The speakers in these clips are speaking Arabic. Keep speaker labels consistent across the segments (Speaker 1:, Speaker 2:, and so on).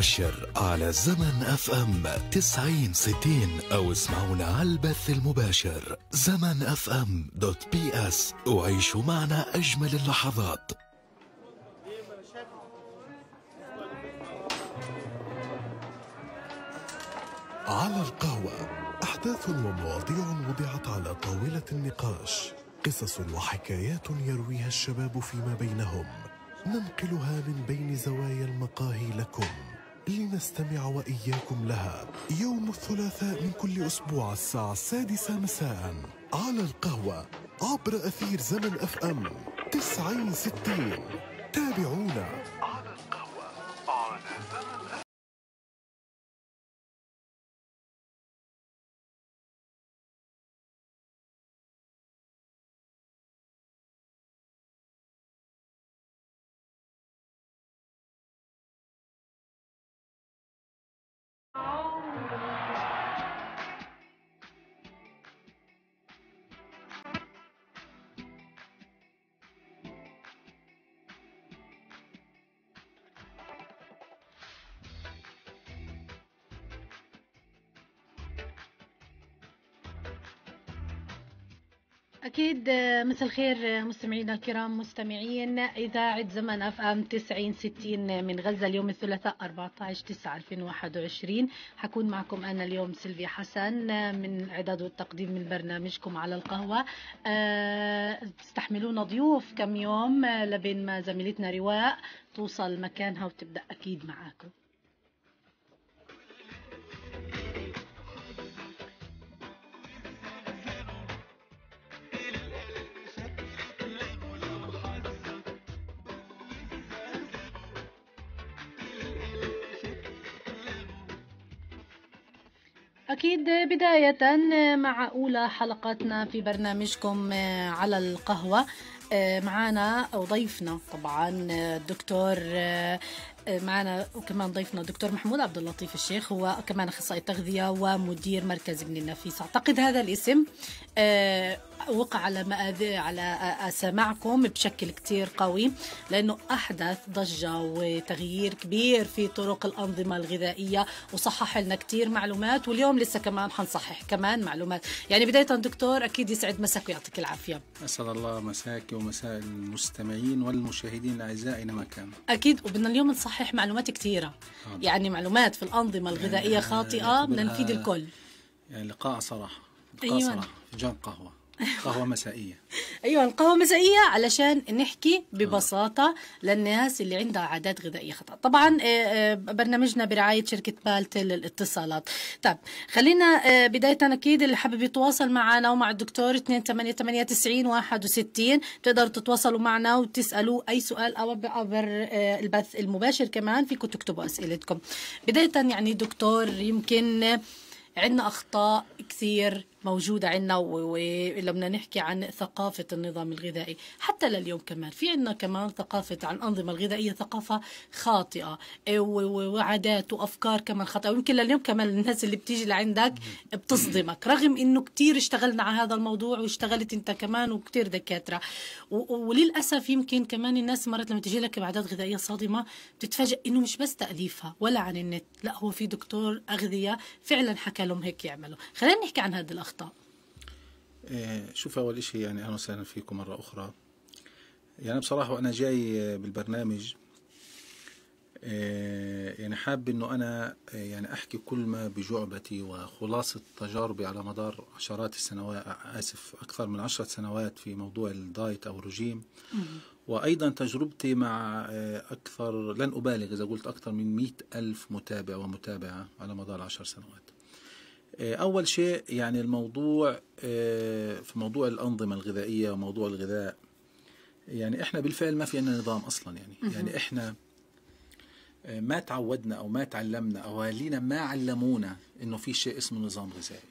Speaker 1: مؤشر على زمن اف ام 90 60 او اسمعونا على البث المباشر زمن اف ام دوت بي اس وعيشوا معنا اجمل اللحظات على القهوة أحداث ومواضيع وضعت على طاولة النقاش قصص وحكايات يرويها الشباب فيما بينهم ننقلها من بين زوايا المقاهي لكم لنستمع وإياكم لها يوم الثلاثاء من كل أسبوع الساعة السادسة مساء على القهوة عبر أثير زمن أف أم تسعين ستين تابعونا
Speaker 2: جديد مساء الخير مستمعينا الكرام مستمعين إذاعة زمن أف أم 90 60 من غزة اليوم الثلاثاء 14 9 2021 حكون معكم أنا اليوم سيلفيا حسن من إعداد والتقديم من برنامجكم على القهوة استحملونا آه، ضيوف كم يوم آه، لبين ما زميلتنا رواء توصل مكانها وتبدأ أكيد معاكم أكيد بداية مع أولى حلقاتنا في برنامجكم آه، على القهوة آه، معنا أو ضيفنا طبعا الدكتور آه، معنا وكمان ضيفنا الدكتور محمود عبد اللطيف الشيخ هو كمان اخصائي تغذيه ومدير مركز ابن النفيس اعتقد هذا الاسم وقع على مآذي على سماعكم بشكل كتير قوي لأنه أحدث ضجة وتغيير كبير في طرق الأنظمة الغذائية وصحح لنا كتير معلومات واليوم لسه كمان حنصحح كمان معلومات يعني بداية دكتور أكيد يسعد مساك ويعطيك العافية
Speaker 1: أسعد الله مساك ومساء المستمعين والمشاهدين الأعزاء أينما كانوا
Speaker 2: أكيد وبدنا اليوم نصحح معلومات كثيرة آه. يعني معلومات في الأنظمة يعني الغذائية يعني خاطئة بدنا نفيد الكل
Speaker 1: يعني لقاء صراحة لقاء أيوة. صراحة فنجان قهوة قهوة مسائية
Speaker 2: أيوة القهوة مسائية علشان نحكي ببساطة للناس اللي عندها عادات غذائية خطأ طبعا آه، آه، برنامجنا برعاية شركة بالتل للاتصالات طب خلينا آه، بداية أكيد اللي حابب يتواصل معنا ومع الدكتور 2889 61 تقدروا تتواصلوا معنا وتسألوا أي سؤال أو عبر البث المباشر كمان فيكم تكتبوا أسئلتكم بداية يعني دكتور يمكن عندنا أخطاء كثير موجودة عندنا ولما بدنا نحكي عن ثقافة النظام الغذائي حتى لليوم كمان في عندنا كمان ثقافة عن أنظمة الغذائية ثقافة خاطئة إيه، وعادات وأفكار كمان خاطئة ويمكن لليوم كمان الناس اللي بتيجي لعندك بتصدمك رغم إنه كتير اشتغلنا على هذا الموضوع واشتغلت أنت كمان وكتير دكاترة وللأسف يمكن كمان الناس مرات لما تجي لك بعادات غذائية صادمة بتتفاجئ إنه مش بس تأليفها ولا عن النت لا هو في دكتور أغذية فعلا حكى لهم هيك يعملوا خلينا نحكي عن هذا الأخ الأخطاء؟
Speaker 1: آه، شوف أول شيء يعني أهلا وسهلا فيكم مرة أخرى يعني بصراحة وأنا جاي بالبرنامج آه، يعني حاب أنه أنا آه، يعني أحكي كل ما بجعبتي وخلاصة تجاربي على مدار عشرات السنوات آسف أكثر من عشرة سنوات في موضوع الدايت أو الرجيم وأيضا تجربتي مع أكثر لن أبالغ إذا قلت أكثر من مئة ألف متابع ومتابعة على مدار عشر سنوات آه، أول شيء يعني الموضوع آه، في موضوع الأنظمة الغذائية وموضوع الغذاء يعني إحنا بالفعل ما في عندنا نظام أصلا يعني يعني إحنا آه، ما تعودنا أو ما تعلمنا أهالينا ما علمونا إنه في شيء اسمه نظام غذائي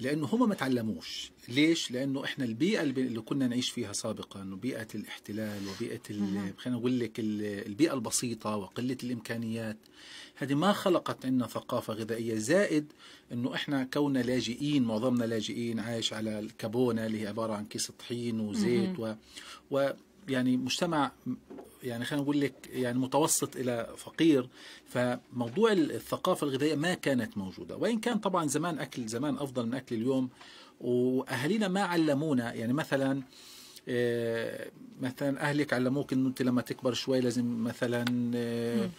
Speaker 1: لانه هم ما تعلموش ليش لانه احنا البيئه اللي كنا نعيش فيها سابقا بيئه الاحتلال وبيئه خلينا نقول لك البيئه البسيطه وقله الامكانيات هذه ما خلقت عندنا ثقافه غذائيه زائد انه احنا كوننا لاجئين معظمنا لاجئين عايش على الكابونه اللي هي عباره عن كيس طحين وزيت و... و يعني مجتمع يعني خلينا نقول لك يعني متوسط الى فقير فموضوع الثقافه الغذائيه ما كانت موجوده وان كان طبعا زمان اكل زمان افضل من اكل اليوم واهالينا ما علمونا يعني مثلا آه، مثلا اهلك علموك انه انت لما تكبر شوي لازم مثلا آه،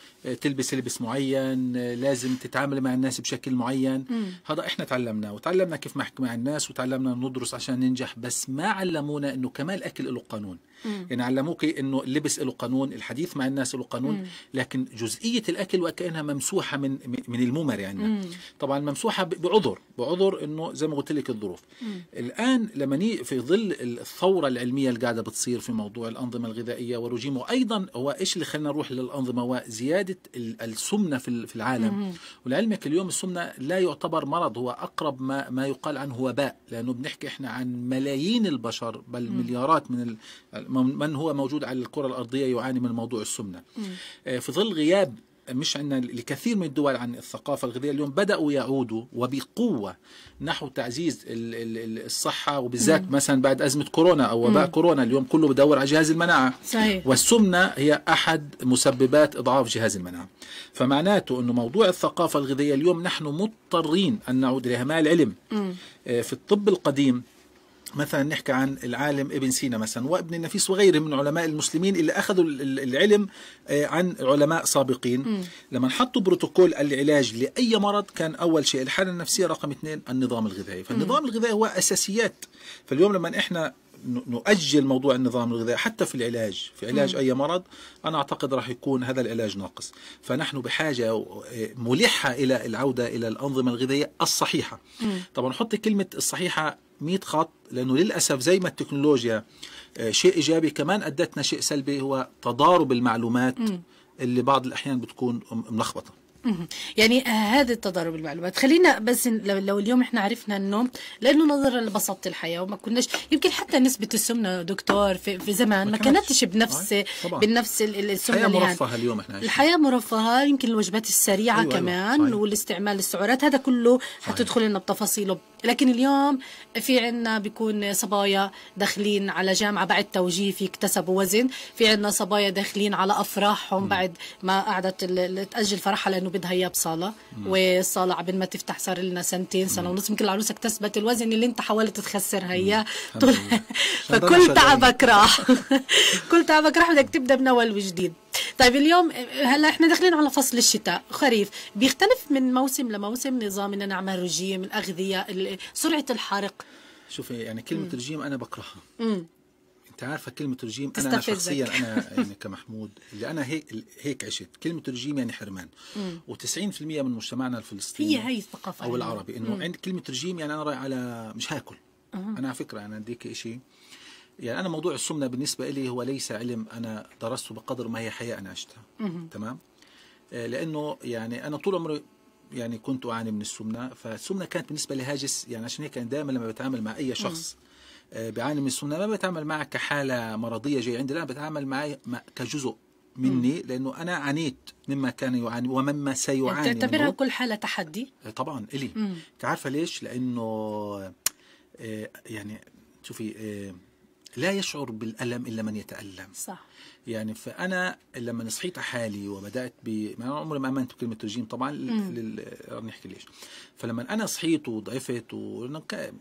Speaker 1: تلبس لبس معين آه، لازم تتعامل مع الناس بشكل معين هذا احنا تعلمناه وتعلمنا كيف نحكي مع الناس وتعلمنا ندرس عشان ننجح بس ما علمونا انه كمان الاكل له قانون مم. يعني علموك انه اللبس له قانون الحديث مع الناس له قانون مم. لكن جزئيه الاكل وكانها ممسوحه من من الممر عندنا يعني. مم. طبعا ممسوحه بعذر بعذر انه زي ما قلت لك الظروف مم. الان لما في ظل الثوره العلميه اللي قاعده بتصير في موضوع الانظمه الغذائيه والرجيم وايضا هو ايش اللي خلينا نروح للانظمه وزياده السمنه في العالم ولعلمك اليوم السمنه لا يعتبر مرض هو اقرب ما ما يقال عنه وباء لانه بنحكي احنا عن ملايين البشر بل مليارات من من هو موجود على الكرة الأرضية يعاني من موضوع السمنة آه، في ظل غياب مش عندنا لكثير من الدول عن الثقافة الغذائية اليوم بدأوا يعودوا وبقوة نحو تعزيز الصحة وبالذات مثلا بعد أزمة كورونا أو وباء كورونا اليوم كله بدور على جهاز المناعة صحيح. والسمنة هي أحد مسببات إضعاف جهاز المناعة فمعناته أنه موضوع الثقافة الغذائية اليوم نحن مضطرين أن نعود إليها مع العلم مم. آه، في الطب القديم مثلا نحكي عن العالم ابن سينا مثلا وابن النفيس وغيره من علماء المسلمين اللي اخذوا العلم آه، عن علماء سابقين م. لما حطوا بروتوكول العلاج لاي مرض كان اول شيء الحاله النفسيه رقم اثنين النظام الغذائي فالنظام الغذائي هو اساسيات فاليوم لما احنا نؤجل موضوع النظام الغذائي حتى في العلاج في علاج م. أي مرض أنا أعتقد راح يكون هذا العلاج ناقص فنحن بحاجة آه، ملحة إلى العودة إلى الأنظمة الغذائية الصحيحة م. طبعا نحط كلمة الصحيحة 100 خط لانه للاسف زي ما التكنولوجيا آه، شيء ايجابي كمان ادتنا شيء سلبي هو تضارب المعلومات اللي بعض الاحيان بتكون ملخبطه
Speaker 2: يعني آه، هذا التضارب المعلومات خلينا بس لو اليوم احنا عرفنا انه لانه نظرا لبساطه الحياه وما كناش يمكن حتى نسبه السمنه دكتور في, في زمان ما كانتش بنفس طبعا. بنفس السمنه الحياه مرفهه
Speaker 1: اليوم احنا الحياه
Speaker 2: مرفهه يمكن الوجبات السريعه أيوة, أيوة. كمان أيوة. والاستعمال السعرات هذا كله حتدخل لنا بتفاصيله لكن اليوم في عنا بيكون صبايا داخلين على جامعة بعد توجيهي اكتسبوا وزن في عنا صبايا داخلين على أفراحهم بعد ما قعدت تأجل فرحها لأنه بدها إياه بصالة والصالة عبين ما تفتح صار لنا سنتين سنة ونص يمكن العروسة اكتسبت الوزن اللي انت حاولت تخسرها إياه طول
Speaker 1: فكل تعبك
Speaker 2: راح كل تعبك راح بدك تبدأ من أول وجديد طيب اليوم هلا احنا داخلين على فصل الشتاء خريف بيختلف من موسم لموسم نظامنا نعمل رجيم الاغذيه سرعه الحرق
Speaker 1: شوفي يعني كلمه مم. رجيم انا بكرهها مم. انت عارفه كلمه رجيم انا, شخصيا انا يعني كمحمود اللي انا هيك هيك عشت كلمه رجيم يعني حرمان و90% من مجتمعنا الفلسطيني هي هي الثقافه او العربي انه عند كلمه رجيم يعني انا رايح على مش هاكل انا على فكره انا اديك شيء يعني أنا موضوع السمنة بالنسبة لي هو ليس علم أنا درسته بقدر ما هي حياة أنا عشتها تمام آه، لأنه يعني أنا طول عمري يعني كنت أعاني من السمنة فالسمنة كانت بالنسبة لي هاجس يعني عشان هيك دائما لما بتعامل مع أي شخص آه، بيعاني من السمنة ما بتعامل معه كحالة مرضية جاية عندي لا بتعامل معه كجزء مني لانه انا عانيت مما كان يعاني ومما سيعاني يعني تعتبرها
Speaker 2: كل حاله تحدي؟
Speaker 1: آه، طبعا الي انت عارفه ليش؟ لانه يعني شوفي لا يشعر بالألم إلا من يتألم صح يعني فأنا لما صحيت حالي وبدأت ب ما عمري ما آمنت بكلمة رجيم طبعا لل... نحكي ليش فلما أنا صحيت وضعفت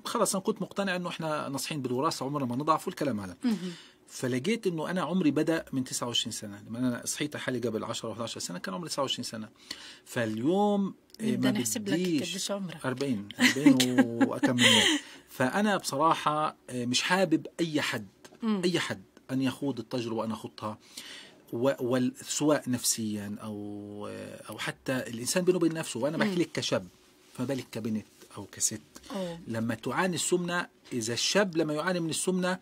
Speaker 1: خلاص أنا كنت مقتنع إنه إحنا نصحين بالوراثة عمرنا ما نضعف والكلام هذا فلقيت انه انا عمري بدا من 29 سنه لما انا صحيت حالي قبل 10 و 11 سنه كان عمري 29 سنه فاليوم إيه، بدنا نحسب لك قديش عمرك 40 40 وكم فانا بصراحه إيه، مش حابب اي حد اي حد ان يخوض التجربه انا خضتها سواء نفسيا او إيه، او حتى الانسان بينه وبين نفسه وانا بحكي لك كشاب فما بالك كبنت او كست لما تعاني السمنه اذا الشاب لما يعاني من السمنه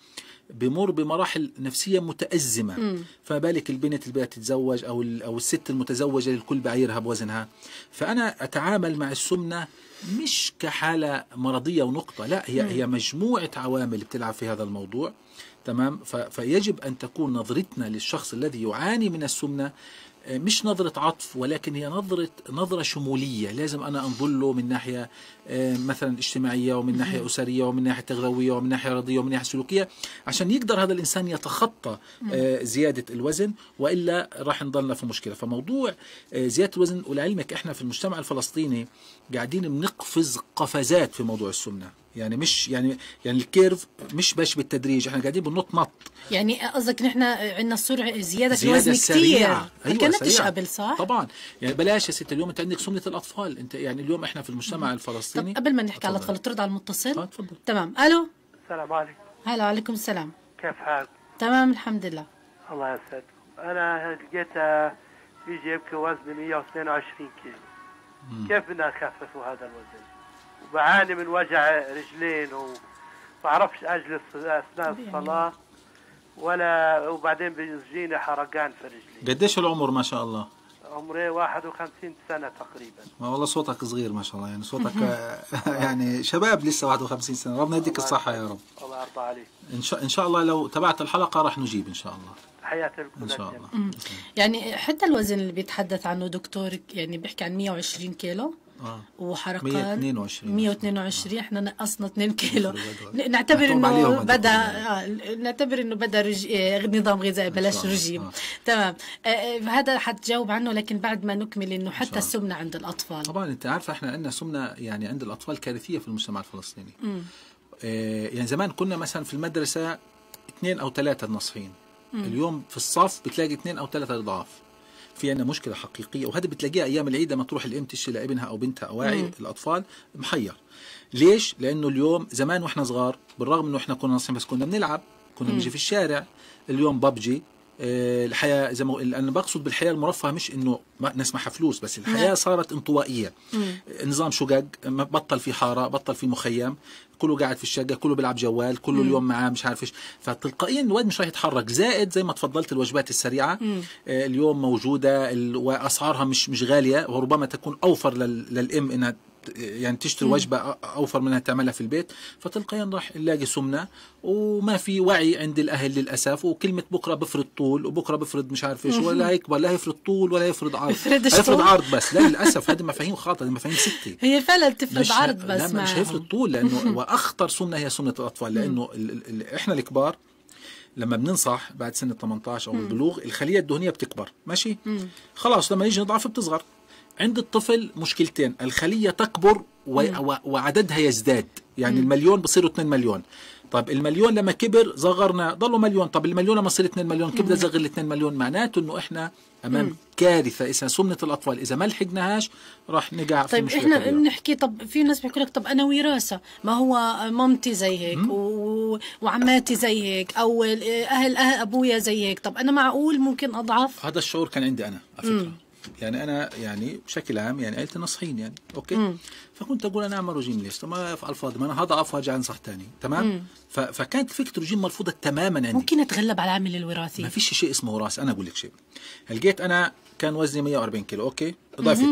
Speaker 1: بمر بمراحل نفسيه متازمه م. فما بالك البنت اللي بدها تتزوج او او الست المتزوجه الكل بعيرها بوزنها فانا اتعامل مع السمنه مش كحاله مرضيه ونقطه لا هي هي مجموعه عوامل بتلعب في هذا الموضوع تمام فيجب ان تكون نظرتنا للشخص الذي يعاني من السمنه مش نظرة عطف ولكن هي نظرة نظرة شمولية لازم أنا أنظر له من ناحية آه، مثلا اجتماعية ومن ناحية أسرية ومن ناحية تغذوية ومن ناحية رياضية ومن ناحية سلوكية عشان يقدر هذا الإنسان يتخطى آه، زيادة الوزن وإلا راح نضلنا في مشكلة فموضوع آه، زيادة الوزن ولعلمك إحنا في المجتمع الفلسطيني قاعدين بنقفز قفزات في موضوع السمنة يعني مش يعني يعني الكيرف مش باش بالتدريج احنا قاعدين بننط نط
Speaker 2: يعني قصدك نحن عندنا سرعه زياده في الوزن كثير ما أيوة كانتش قبل
Speaker 1: صح؟ طبعا يعني بلاش يا ست اليوم انت عندك سمنه الاطفال انت يعني اليوم احنا في المجتمع الفلسطيني
Speaker 2: طب قبل ما نحكي على الاطفال
Speaker 1: ترد على المتصل؟ اه، تفضل تمام الو السلام عليكم هلا وعليكم السلام كيف حالك؟
Speaker 2: تمام الحمد لله
Speaker 1: الله يسعدك انا لقيت بيجي يبكي وزني 122 كيلو كيف بدنا نخفف هذا الوزن؟ وبعاني من وجع رجلين وبعرفش اجلس اثناء الصلاه ولا وبعدين بيجيني حرقان في رجلي قديش العمر ما شاء الله؟ عمري 51 سنة تقريبا ما والله صوتك صغير ما شاء الله يعني صوتك آه، يعني شباب لسه 51 سنة ربنا يديك الصحة يا رب
Speaker 2: الله يرضى عليك
Speaker 1: إن شاء إن شاء الله لو تابعت الحلقة راح نجيب إن شاء الله حياة إن شاء الله
Speaker 2: يعني حتى الوزن اللي بيتحدث عنه دكتور يعني بيحكي عن 120 كيلو آه. وحركات 122 122 احنا نقصنا 2 كيلو آه، نعتبر انه بدا نعتبر انه بدا نظام غذائي بلاش رجيم آه. تمام آه، هذا حتجاوب عنه لكن بعد ما نكمل انه
Speaker 1: حتى السمنه عند الاطفال طبعا انت عارفه احنا عندنا سمنه يعني عند الاطفال كارثيه في المجتمع الفلسطيني يعني زمان كنا مثلا في المدرسه اثنين او ثلاثه نصفين اليوم في الصف بتلاقي اثنين او ثلاثة اضعاف في عندنا مشكله حقيقيه وهذا بتلاقيها ايام العيد لما تروح الام تشتري لابنها او بنتها او واعي الاطفال محير ليش لانه اليوم زمان واحنا صغار بالرغم انه احنا كنا نصحي بس كنا بنلعب كنا بنجي في الشارع اليوم ببجي آه، الحياه زي ما انا بقصد بالحياه المرفهه مش انه ما نسمح معها فلوس بس الحياه نعم. صارت انطوائيه نظام شقق بطل في حاره بطل في مخيم كله قاعد في الشقه كله بيلعب جوال كله مم. اليوم معاه مش عارف ايش فتلقائيا الواد مش رايح يتحرك زائد زي ما تفضلت الوجبات السريعه آه اليوم موجوده واسعارها مش مش غاليه وربما تكون اوفر لل... للام انها يعني تشتري وجبه اوفر منها تعملها في البيت فتلقائيا راح نلاقي سمنه وما في وعي عند الاهل للاسف وكلمه بكره بفرض طول وبكره بفرض مش عارف ايش ولا يكبر لا يفرض طول ولا يفرض عرض يفرض عرض بس لا للاسف هذه مفاهيم خاطئه هذه مفاهيم ستي
Speaker 2: هي فعلا تفرض عرض بس لا مش هيفرض
Speaker 1: طول لانه واخطر سمنه هي سمنه الاطفال لانه احنا الكبار لما بننصح بعد سن ال 18 او البلوغ الخليه الدهنيه بتكبر ماشي خلاص لما نيجي نضعف بتصغر عند الطفل مشكلتين الخلية تكبر و... و... وعددها يزداد يعني مم. المليون بصيروا 2 مليون طب المليون لما كبر صغرنا ضلوا مليون طب المليون لما صير 2 مليون كيف بدي اصغر ال 2 مليون معناته انه احنا امام مم. كارثه اسمها سمنه الاطفال اذا ما لحقناهاش راح نقع طيب في مشكله احنا
Speaker 2: بنحكي طب في ناس بيحكوا لك طب انا وراثه ما هو مامتي زي هيك و... وعماتي زي هيك او اهل, أهل ابويا زي هيك طب انا معقول ممكن اضعف
Speaker 1: هذا الشعور كان عندي انا على فكره يعني انا يعني بشكل عام يعني عائلتي نصحين يعني اوكي مم. فكنت اقول انا اعمل رجيم ليش؟ طب في الفاضي ما انا هضعف وارجع انصح ثاني تمام؟ مم. فكانت فكره الرجيم مرفوضه تماما عندي ممكن اتغلب على العامل الوراثي ما فيش شيء اسمه وراثي انا اقول لك شيء لقيت انا كان وزني 140 كيلو اوكي ضعفت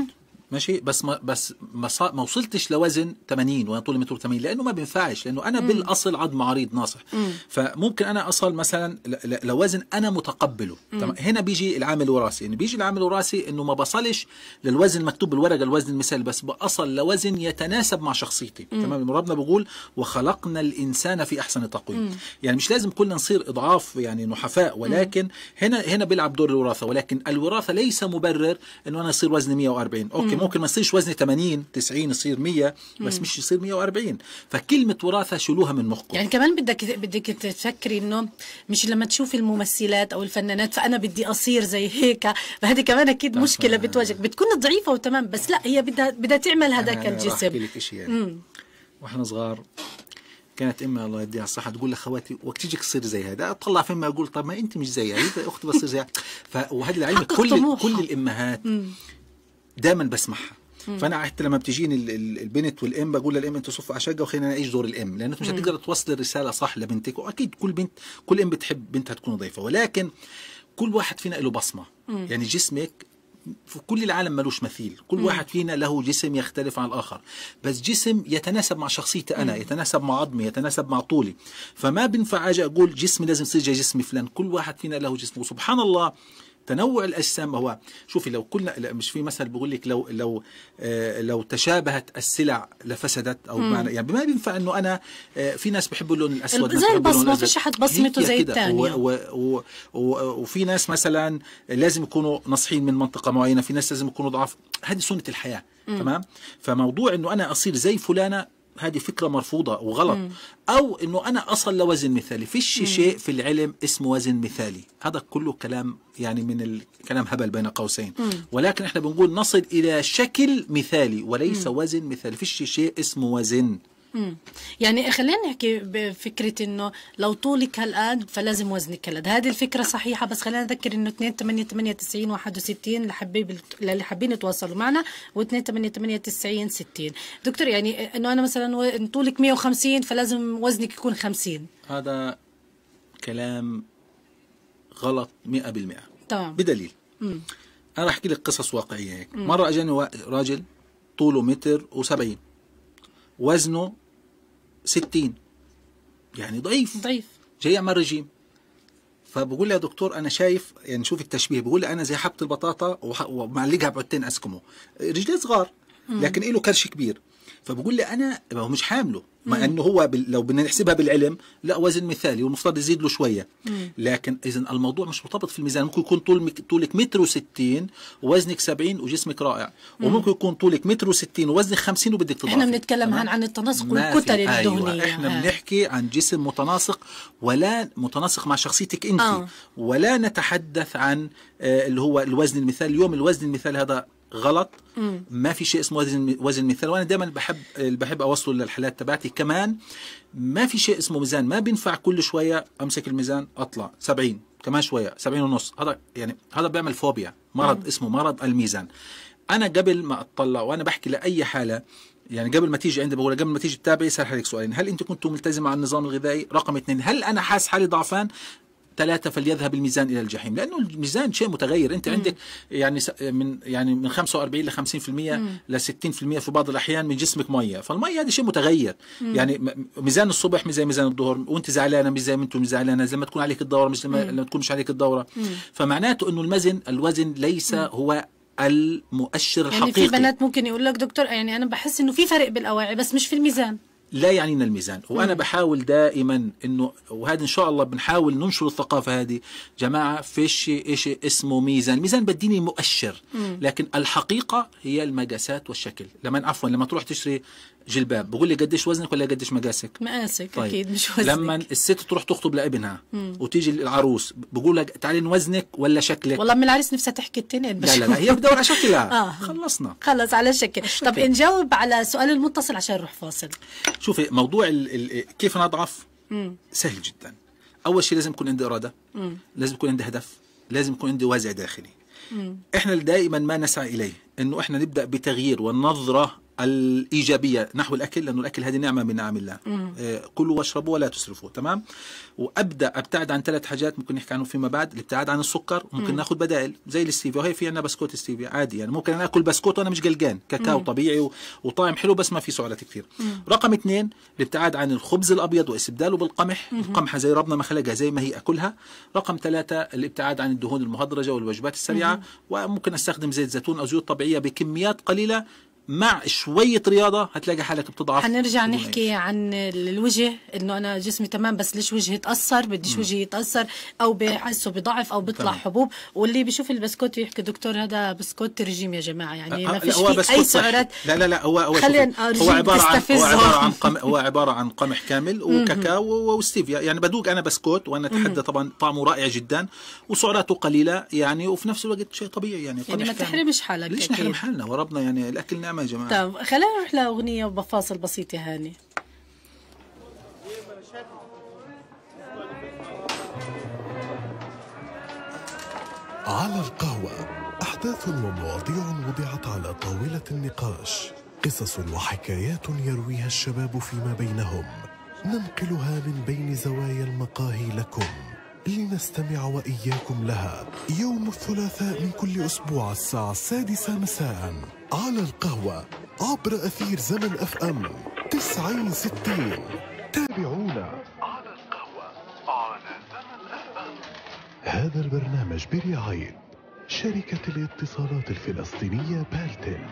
Speaker 1: ماشي بس ما بس ما, ما وصلتش لوزن 80 وانا طولي متر 80 لانه ما بينفعش لانه انا مم. بالاصل عظم عريض ناصح مم. فممكن انا اصل مثلا لوزن انا متقبله تمام هنا بيجي العامل الوراثي يعني بيجي العامل الوراثي انه ما بصلش للوزن المكتوب بالورقه الوزن المثالي بس بصل لوزن يتناسب مع شخصيتي تمام ربنا بيقول وخلقنا الانسان في احسن تقويم يعني مش لازم كلنا نصير اضعاف يعني نحفاء ولكن مم. هنا هنا بيلعب دور الوراثه ولكن الوراثه ليس مبرر انه انا يصير وزني 140 اوكي يعني ممكن ما يصيرش وزني 80 90 يصير 100 بس مش يصير 140 فكلمه وراثه شيلوها من مخكم
Speaker 2: يعني كمان بدك بدك تفكري انه مش لما تشوفي الممثلات او الفنانات فانا بدي اصير زي هيك فهذه كمان اكيد مشكله بتواجهك بتكون ضعيفه وتمام بس لا هي بدها بدها تعمل هذاك الجسم احكي
Speaker 1: لك شيء يعني واحنا صغار كانت امي الله يديها الصحه تقول لاخواتي وقت تجيك تصير زي هذا اطلع فيما اقول طب ما انت مش زيها اختي بتصير زيها فهذا العلم كل طموح. كل الامهات مم. دايما بسمعها فانا حتى لما بتجيني البنت والام بقول للام انت صف شقه وخلينا نعيش دور الام لان انت مش هتقدر توصل الرساله صح لبنتك واكيد كل بنت كل ام بتحب بنتها تكون ضيفه ولكن كل واحد فينا له بصمه يعني جسمك في كل العالم ملوش مثيل كل مم. واحد فينا له جسم يختلف عن الآخر بس جسم يتناسب مع شخصيتي أنا مم. يتناسب مع عظمي يتناسب مع طولي فما بنفع أجي أقول جسمي لازم يصير زي جسم فلان كل واحد فينا له جسم وسبحان الله تنوع الاجسام هو شوفي لو قلنا مش في مثل بقول لك لو لو آه، لو تشابهت السلع لفسدت او بمعنى يعني ما بينفع انه انا آه، في ناس بحبوا اللون الاسود زي البصمه ما فيش حد بصمته زي الثانيه وفي ناس مثلا لازم يكونوا نصحين من منطقه معينه في ناس لازم يكونوا ضعاف هذه سنه الحياه تمام فموضوع انه انا اصير زي فلانه هذه فكره مرفوضه وغلط مم. او انه انا اصل لوزن مثالي في شيء في العلم اسمه وزن مثالي هذا كله كلام يعني من الكلام هبل بين قوسين مم. ولكن احنا بنقول نصل الى شكل مثالي وليس مم. وزن مثالي في شيء اسمه وزن مم.
Speaker 2: يعني خلينا نحكي بفكرة انه لو طولك هالقد فلازم وزنك هالقد هذه الفكرة صحيحة بس خلينا نذكر انه 2 8 8 90 61 لحبيب للي حابين يتواصلوا معنا و2 8 8 90 60 دكتور يعني انه انا مثلا طولك 150 فلازم وزنك يكون 50
Speaker 1: هذا كلام غلط 100% تمام بدليل مم. انا احكي لك قصص واقعيه هيك مره اجاني راجل طوله متر و70 وزنه 60 يعني ضعيف ضعيف جاي يعمل رجيم فبقول لي يا دكتور انا شايف يعني شوف التشبيه بقول لي انا زي حبه البطاطا ومعلقها بعدتين اسكمو رجليه صغار لكن له كرش كبير فبقول لي انا هو مش حامله مع انه هو لو لو نحسبها بالعلم لا وزن مثالي والمفترض يزيد له شويه مم. لكن اذا الموضوع مش مرتبط في الميزان ممكن يكون طول مك... طولك متر و60 ووزنك 70 وجسمك رائع مم. وممكن يكون طولك متر و60 ووزنك 50 وبدك تضعفي احنا
Speaker 2: بنتكلم عن عن التناسق والكتل الدهنيه أيوة. احنا بنحكي
Speaker 1: عن جسم متناسق ولا متناسق مع شخصيتك انت آه. ولا نتحدث عن آه، اللي هو الوزن المثالي اليوم الوزن المثالي هذا غلط ما في شيء اسمه وزن وزن مثال وانا دائما بحب بحب اوصله للحالات تبعتي كمان ما في شيء اسمه ميزان ما بينفع كل شويه امسك الميزان اطلع 70 كمان شويه 70 ونص هذا يعني هذا بيعمل فوبيا مرض مم. اسمه مرض الميزان انا قبل ما اطلع وانا بحكي لاي حاله يعني قبل ما تيجي عندي بقول قبل ما تيجي تتابعي اسال حالك سؤالين هل انت كنت ملتزم على النظام الغذائي رقم اثنين هل انا حاسس حالي ضعفان ثلاثة فليذهب الميزان إلى الجحيم لأنه الميزان شيء متغير أنت مم. عندك يعني من يعني من 45 ل 50% ل 60% في بعض الأحيان من جسمك مية فالمية هذا شيء متغير مم. يعني ميزان الصبح مش زي ميزان الظهر وأنت زعلانة مش زي ما أنتم زعلانة لما تكون عليك الدورة مش لما, لما تكون مش عليك الدورة مم. فمعناته أنه المزن الوزن ليس مم. هو المؤشر يعني الحقيقي يعني في بنات
Speaker 2: ممكن يقول لك دكتور يعني أنا بحس أنه في فرق بالأواعي بس مش في الميزان
Speaker 1: لا يعنينا الميزان وانا بحاول دائما انه وهذا ان شاء الله بنحاول ننشر الثقافه هذه جماعه فيش شيء اسمه ميزان ميزان بديني مؤشر لكن الحقيقه هي المقاسات والشكل لما عفوا لما تروح تشتري جلباب بقول لي قديش وزنك ولا قديش مقاسك
Speaker 2: مقاسك طيب. اكيد مش وزنك
Speaker 1: لما الست تروح تخطب لابنها مم. وتيجي العروس بقول لك تعالي نوزنك ولا شكلك والله
Speaker 2: من العريس نفسها تحكي التنين لا لا, لا هي بتدور على شكلها آه. خلصنا خلص على شكل طب نجاوب على سؤال المتصل عشان نروح فاصل
Speaker 1: شوفي موضوع الـ الـ كيف نضعف سهل جدا اول شيء لازم يكون عندي اراده مم. لازم يكون عندي هدف لازم يكون عندي وازع داخلي مم. احنا دائما ما نسعى اليه انه احنا نبدا بتغيير والنظره الايجابيه نحو الاكل لانه الاكل هذه نعمه من نعم الله كلوا آه، واشربوا ولا تسرفوا تمام وابدا ابتعد عن ثلاث حاجات ممكن نحكي عنهم فيما بعد الابتعاد عن السكر ممكن ناخذ بدائل زي الستيفيا وهي في عندنا بسكوت ستيفيا عادي يعني ممكن انا اكل بسكوت وانا مش قلقان كاكاو مم. طبيعي وطعم حلو بس ما في سعرات كثير مم. رقم اثنين الابتعاد عن الخبز الابيض واستبداله بالقمح القمح القمحه زي ربنا ما خلقها زي ما هي اكلها رقم ثلاثه الابتعاد عن الدهون المهدرجه والوجبات السريعه مم. وممكن استخدم زيت زيتون او زيوت طبيعيه بكميات قليله مع شويه رياضه هتلاقي حالك بتضعف هنرجع نحكي
Speaker 2: عن الوجه انه انا جسمي تمام بس ليش وجهي تأثر بديش وجهي يتاثر او بحسه بضعف او بيطلع حبوب واللي بيشوف البسكوت بيحكي دكتور هذا بسكوت رجيم يا جماعه يعني آه، آه، ما فيش فيه اي سعرات
Speaker 1: لا لا لا هو هو هو عباره عن هو عباره عن قم هو عباره عن قمح كامل وكاكاو وستيفيا يعني بدوق انا بسكوت وانا اتحدى طبعا طعمه رائع جدا وسعراته قليله يعني وفي نفس الوقت شيء طبيعي يعني يعني ما تحرمش
Speaker 2: حالك ليش نحرم حالنا
Speaker 1: وربنا يعني الاكل نعم نعم يا جماعه طيب
Speaker 2: خلينا نروح لاغنيه وبفاصل بسيطه هاني
Speaker 1: على القهوة أحداث ومواضيع وضعت على طاولة النقاش قصص وحكايات يرويها الشباب فيما بينهم ننقلها من بين زوايا المقاهي لكم لنستمع وإياكم لها يوم الثلاثاء من كل أسبوع الساعة السادسة مساء على القهوة عبر أثير زمن أف أم تسعين ستين تابعونا على القهوة على زمن أف أم هذا البرنامج برعاية شركة الاتصالات الفلسطينية بالتل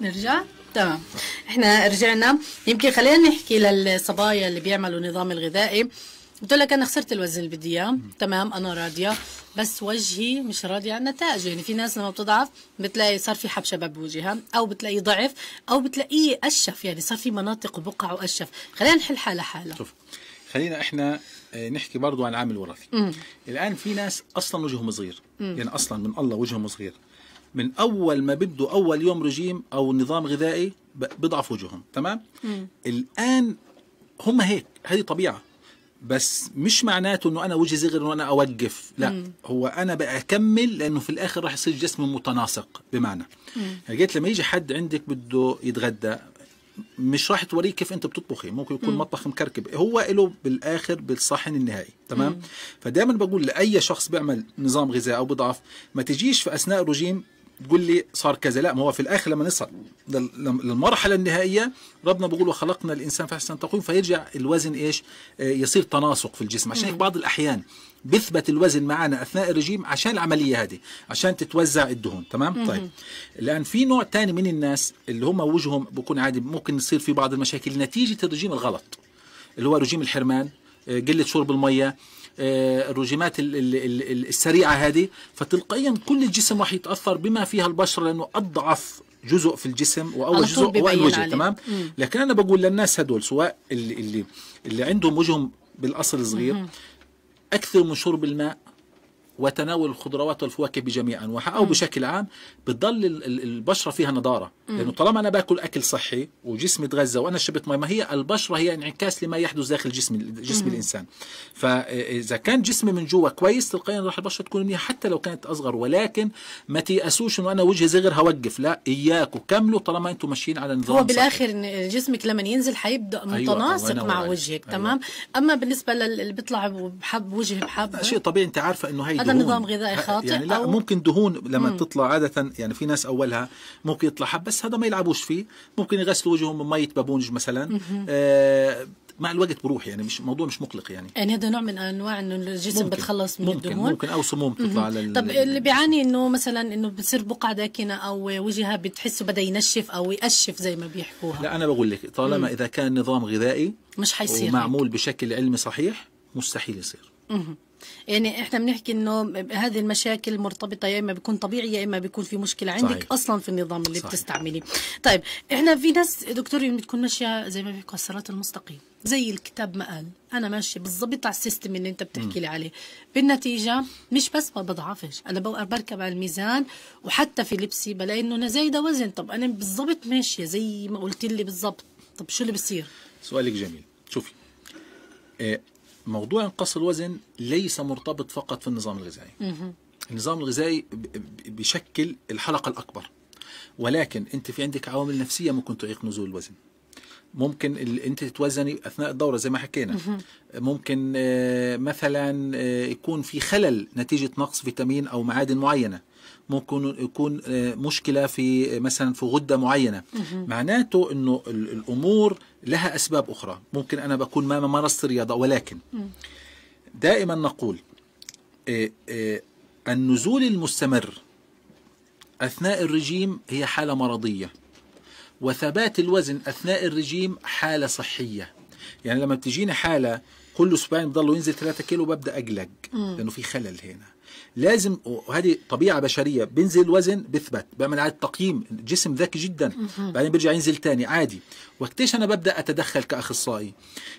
Speaker 1: نرجع تمام احنا رجعنا يمكن خلينا نحكي للصبايا
Speaker 2: اللي بيعملوا النظام الغذائي قلت لك انا خسرت الوزن اللي بدي اياه تمام انا راضيه بس وجهي مش راضي عن نتائجه يعني في ناس لما بتضعف بتلاقي صار في حبشبه بوجهها او بتلاقيه ضعف او بتلاقيه اشف يعني صار في مناطق بقع واشف خلينا نحل حالها
Speaker 1: حالها شوف خلينا احنا آه، نحكي برضو عن العامل الوراثي الان في ناس اصلا وجههم صغير يعني اصلا من الله وجههم صغير من اول ما بده اول يوم رجيم او نظام غذائي بضعف وجههم تمام مم. الان هم هيك هذه طبيعه بس مش معناته انه انا وجهي زغر وانا اوقف لا مم. هو انا بكمل لانه في الاخر راح يصير جسمي متناسق بمعنى لقيت لما يجي حد عندك بده يتغدى مش راح توريه كيف انت بتطبخي ممكن يكون مم. مطبخ مكركب هو له بالاخر بالصحن النهائي تمام مم. فدائما بقول لاي شخص بيعمل نظام غذائي او بضعف ما تجيش في اثناء الرجيم تقول لي صار كذا لا ما هو في الاخر لما نصل للمرحله النهائيه ربنا بيقول وخلقنا الانسان في احسن تقويم فيرجع الوزن ايش آه، يصير تناسق في الجسم عشان بعض الاحيان بيثبت الوزن معانا اثناء الرجيم عشان العمليه هذه عشان تتوزع الدهون تمام طيب الان في نوع ثاني من الناس اللي هم وجههم بيكون عادي ممكن يصير في بعض المشاكل نتيجه الرجيم الغلط اللي هو رجيم الحرمان آه، قله شرب الميه آه، الرجيمات السريعه هذه فتلقائيا كل الجسم راح يتاثر بما فيها البشره لانه اضعف جزء في الجسم واول جزء هو الوجه علي. تمام مم. لكن انا بقول للناس هدول سواء اللي اللي, اللي عندهم وجههم بالاصل صغير مم. اكثر من شرب الماء وتناول الخضروات والفواكه بجميع انواعها او بشكل عام بتضل البشره فيها نضاره لانه طالما انا باكل اكل صحي وجسمي تغذى وانا شربت مي ما هي البشره هي انعكاس لما يحدث داخل جسم جسم الانسان فاذا كان جسمي من جوا كويس تلقائيا راح البشره تكون منيحه حتى لو كانت اصغر ولكن ما تيأسوش انه انا وجهي صغير هوقف لا اياكم كملوا طالما انتم ماشيين على نظام هو بالاخر
Speaker 2: صحي. جسمك لما ينزل حيبدا أيوة، متناسق أيوة مع وجهك أيوة. تمام اما بالنسبه للي بيطلع بحب وجه بحب شيء
Speaker 1: طبيعي انت عارفه انه هي هذا نظام غذائي خاطئ يعني لا أو... ممكن دهون لما مم. تطلع عاده يعني في ناس اولها ممكن يطلع حب بس هذا ما يلعبوش فيه ممكن يغسلوا وجههم بميه بابونج مثلا آه، مع الوقت بروح يعني مش موضوع مش مقلق يعني
Speaker 2: يعني هذا نوع من انواع انه الجسم ممكن بتخلص من ممكن الدهون ممكن
Speaker 1: او سموم تطلع على طب اللي
Speaker 2: بيعاني انه مثلا انه بتصير بقع داكنه او وجهها بتحسه بدا ينشف او يقشف زي ما بيحكوها
Speaker 1: لا انا بقول لك طالما مم. اذا كان نظام غذائي
Speaker 2: مش حيصير ومعمول
Speaker 1: هيك. بشكل علمي صحيح مستحيل يصير
Speaker 2: مم. يعني احنا بنحكي انه هذه المشاكل مرتبطه يا اما بيكون طبيعي يا اما بيكون في مشكله عندك صحيح. اصلا في النظام اللي صحيح. بتستعمليه طيب احنا في ناس دكتور بتكون ماشيه زي ما بيحكوا الصراط المستقيم زي الكتاب ما قال انا ماشيه بالضبط على السيستم اللي انت بتحكي لي عليه بالنتيجه مش بس ما بضعفش انا بركب على الميزان وحتى في لبسي بلاقي انه انا زايده وزن طب انا بالضبط ماشيه زي ما قلت لي بالضبط طب شو اللي بصير
Speaker 1: سؤالك جميل شوفي إيه موضوع انقاص الوزن ليس مرتبط فقط في النظام الغذائي النظام الغذائي بيشكل الحلقة الأكبر ولكن أنت في عندك عوامل نفسية ممكن تعيق نزول الوزن ممكن انت تتوزني اثناء الدوره زي ما حكينا ممكن آه، مثلا آه، يكون في خلل نتيجه نقص فيتامين او معادن معينه ممكن يكون آه، مشكله في مثلا في غده معينه معناته انه الامور لها أسباب أخرى ممكن أنا بكون ما مارست رياضة ولكن دائما نقول آه، آه، النزول المستمر أثناء الرجيم هي حالة مرضية وثبات الوزن أثناء الرجيم حالة صحية يعني لما بتجيني حالة كل أسبوعين بضل ينزل 3 كيلو ببدأ أقلق لأنه في خلل هنا لازم وهذه طبيعه بشريه بينزل وزن بثبت بعمل عاد تقييم جسم ذكي جدا بعدين بيرجع ينزل تاني عادي وقتيش انا ببدا اتدخل كاخصائي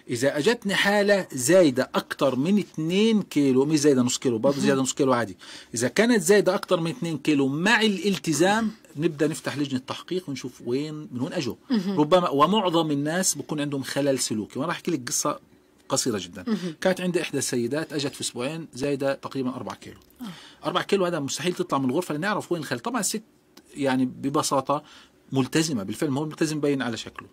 Speaker 1: اذا اجتني حاله زايده اكثر من 2 كيلو مش زايده نص كيلو برضه زياده نص كيلو عادي اذا كانت زايده اكثر من 2 كيلو مع الالتزام نبدا نفتح لجنه تحقيق ونشوف وين من وين اجوا ربما ومعظم الناس بكون عندهم خلل سلوكي وانا راح احكي لك قصه قصيره جدا كانت عندي احدى السيدات اجت في اسبوعين زايده تقريبا 4 كيلو 4 آه. كيلو هذا مستحيل تطلع من الغرفه لنعرف وين الخلل طبعا الست يعني ببساطه ملتزمه بالفعل هو ملتزم بين على شكله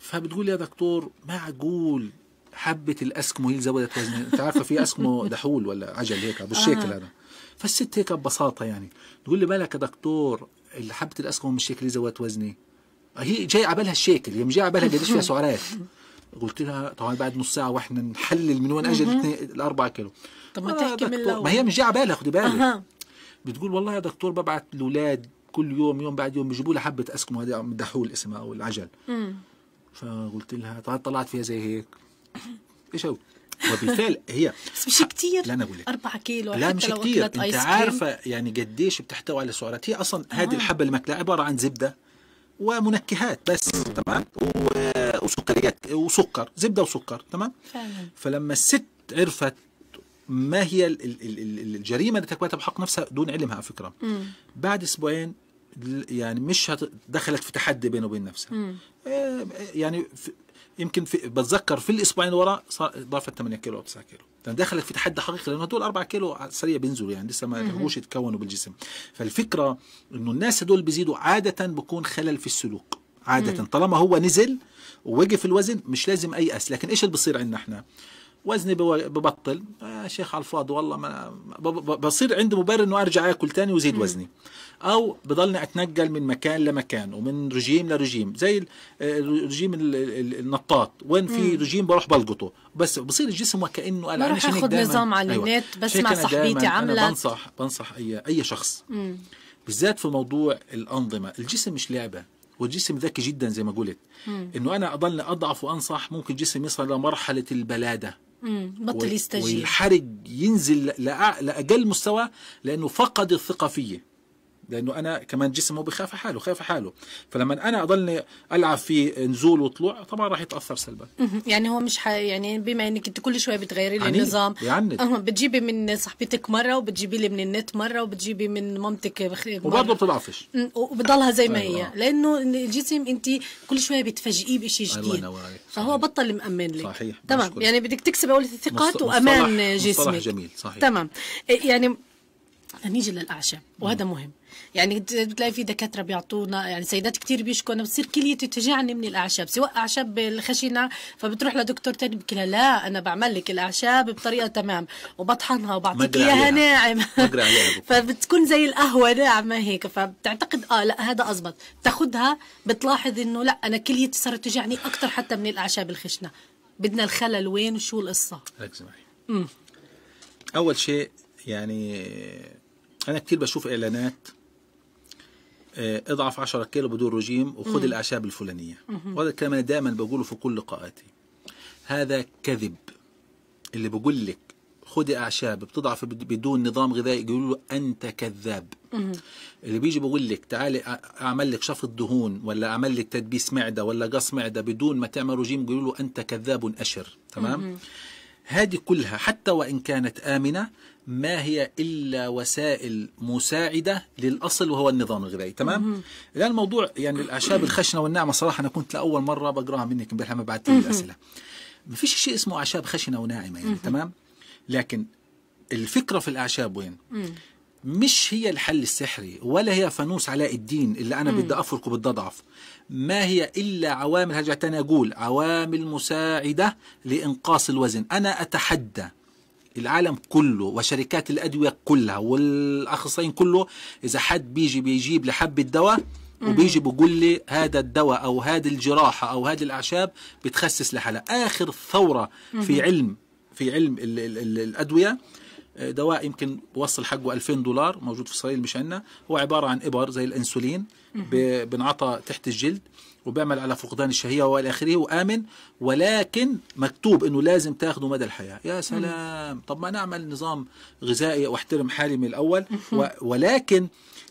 Speaker 1: فبتقول يا دكتور معقول حبه الاسكمو هي اللي زودت وزني انت عارفه في اسكمو دحول ولا عجل هيك بالشكل آه. هذا فالست هيك ببساطه يعني تقول لي بالك يا دكتور حبه الاسكمو مش هيك اللي زودت وزني هي جاي على بالها الشكل هي مش جاي على بالها قديش فيها سعرات قلت لها طبعا بعد نص ساعه واحنا نحلل من وين اجت الاربع كيلو طب ما تحكي من ما هي مش جايه على بالها خدي بالك أه. بتقول والله يا دكتور ببعت الاولاد كل يوم يوم بعد يوم بيجيبوا لها حبه اسكم هذا مدحول اسمها او العجل فقلت لها طلعت فيها زي هيك ايش هو وبالفعل هي بس مش كثير لا انا بقول لك
Speaker 2: 4 كيلو لا مش كثير انت عارفه
Speaker 1: يعني قديش بتحتوي على سعرات هي اصلا آه. هذه الحبه اللي عباره عن زبده ومنكهات بس تمام و وسكريات وسكر زبده وسكر تمام فعلا. فلما الست عرفت ما هي الجريمه اللي تكبتها بحق نفسها دون علمها على فكره بعد اسبوعين يعني مش دخلت في تحدي بينه وبين نفسها آه، يعني يمكن في بتذكر في الاسبوعين ورا ضافت 8 كيلو او 9 كيلو لان يعني دخلت في تحدي حقيقي لانه هدول 4 كيلو سريع بينزلوا يعني لسه ما لحقوش يتكونوا بالجسم فالفكره انه الناس هدول بيزيدوا عاده بكون خلل في السلوك عاده طالما هو نزل ووقف الوزن مش لازم ايأس لكن ايش اللي بصير عندنا احنا وزني ببطل يا آه شيخ الفاض والله ما بصير عندي مبرر انه ارجع اكل تاني وزيد وزني او بضلني اتنقل من مكان لمكان ومن رجيم لرجيم زي آه، رجيم النطاط وين في رجيم بروح بلقطه بس بصير الجسم وكانه قال انا شنو اخذ نظام على أيوة. النت بسمع صاحبتي عملت أنا بنصح بنصح اي اي شخص بالذات في موضوع الانظمه الجسم مش لعبه والجسم ذكي جدا زي ما قلت انه انا اضل اضعف وانصح ممكن جسم يصل لمرحله البلاده بطل يستجيب والحرق ينزل لأقل مستوى لانه فقد الثقه فيه لانه انا كمان جسمه بخاف حاله خاف حاله فلما انا اضلني العب في نزول وطلوع طبعا راح يتاثر سلبا
Speaker 2: يعني هو مش ح... يعني بما انك انت كل شويه بتغيري لي النظام بيعند. بتجيبي من صاحبتك مره وبتجيبي لي من النت مره وبتجيبي من مامتك وبرضه بتضعفش وبضلها زي ما أيوة. هي لانه الجسم انت كل شويه بتفاجئيه بشيء أيوة، جديد فهو بطل مامن لك صحيح تمام يعني بدك تكسبي اول الثقات مصطلح وامان مصطلح جسمك مصطلح
Speaker 1: جميل صحيح تمام
Speaker 2: إيه، يعني نيجي للاعشاب وهذا مهم يعني بتلاقي في دكاتره بيعطونا يعني سيدات كثير بيشكوا انا بتصير كليتي تجعني من الاعشاب سواء اعشاب الخشنه فبتروح لدكتور ثاني بحكي لها لا انا بعمل لك الاعشاب بطريقه تمام وبطحنها وبعطيك اياها ناعم فبتكون زي القهوه ناعمه هيك فبتعتقد اه لا هذا ازبط تاخذها بتلاحظ انه لا انا كليتي صارت تجعني اكثر حتى من الاعشاب الخشنه بدنا الخلل وين وشو القصه
Speaker 1: لك اول شيء يعني انا كثير بشوف اعلانات آه، اضعف 10 كيلو بدون رجيم وخذ الاعشاب الفلانيه وهذا الكلام انا دائما بقوله في كل لقاءاتي هذا كذب اللي بقول لك خدي اعشاب بتضعف بدون نظام غذائي يقول له انت كذاب اللي بيجي بقول لك تعالي اعمل لك شفط دهون ولا اعمل لك تدبيس معده ولا قص معده بدون ما تعمل رجيم يقول له انت كذاب اشر تمام هذه كلها حتى وإن كانت آمنة ما هي إلا وسائل مساعدة للأصل وهو النظام الغذائي تمام؟ الآن الموضوع يعني الأعشاب الخشنة والناعمة صراحة أنا كنت لأول مرة بقراها منك امبارح ما بعت لي الأسئلة ما فيش شيء اسمه أعشاب خشنة وناعمة يعني تمام؟ لكن الفكرة في الأعشاب وين؟ مش هي الحل السحري ولا هي فانوس علاء الدين اللي انا بدي افرقه وبدي اضعف ما هي الا عوامل هرجع تاني اقول عوامل مساعده لانقاص الوزن انا اتحدى العالم كله وشركات الادويه كلها والاخصائيين كله اذا حد بيجي بيجيب لحب دواء وبيجي بيقول لي هذا الدواء او هذه الجراحه او هذه الاعشاب بتخسس لحالها اخر ثوره في علم في علم الـ الـ الـ الادويه آه، دواء يمكن بوصل حقه 2000 دولار موجود في اسرائيل مش عندنا هو عباره عن ابر زي الانسولين بنعطى تحت الجلد وبيعمل على فقدان الشهيه والى اخره وامن ولكن مكتوب انه لازم تاخده مدى الحياه يا سلام طب ما نعمل نظام غذائي واحترم حالي من الاول ولكن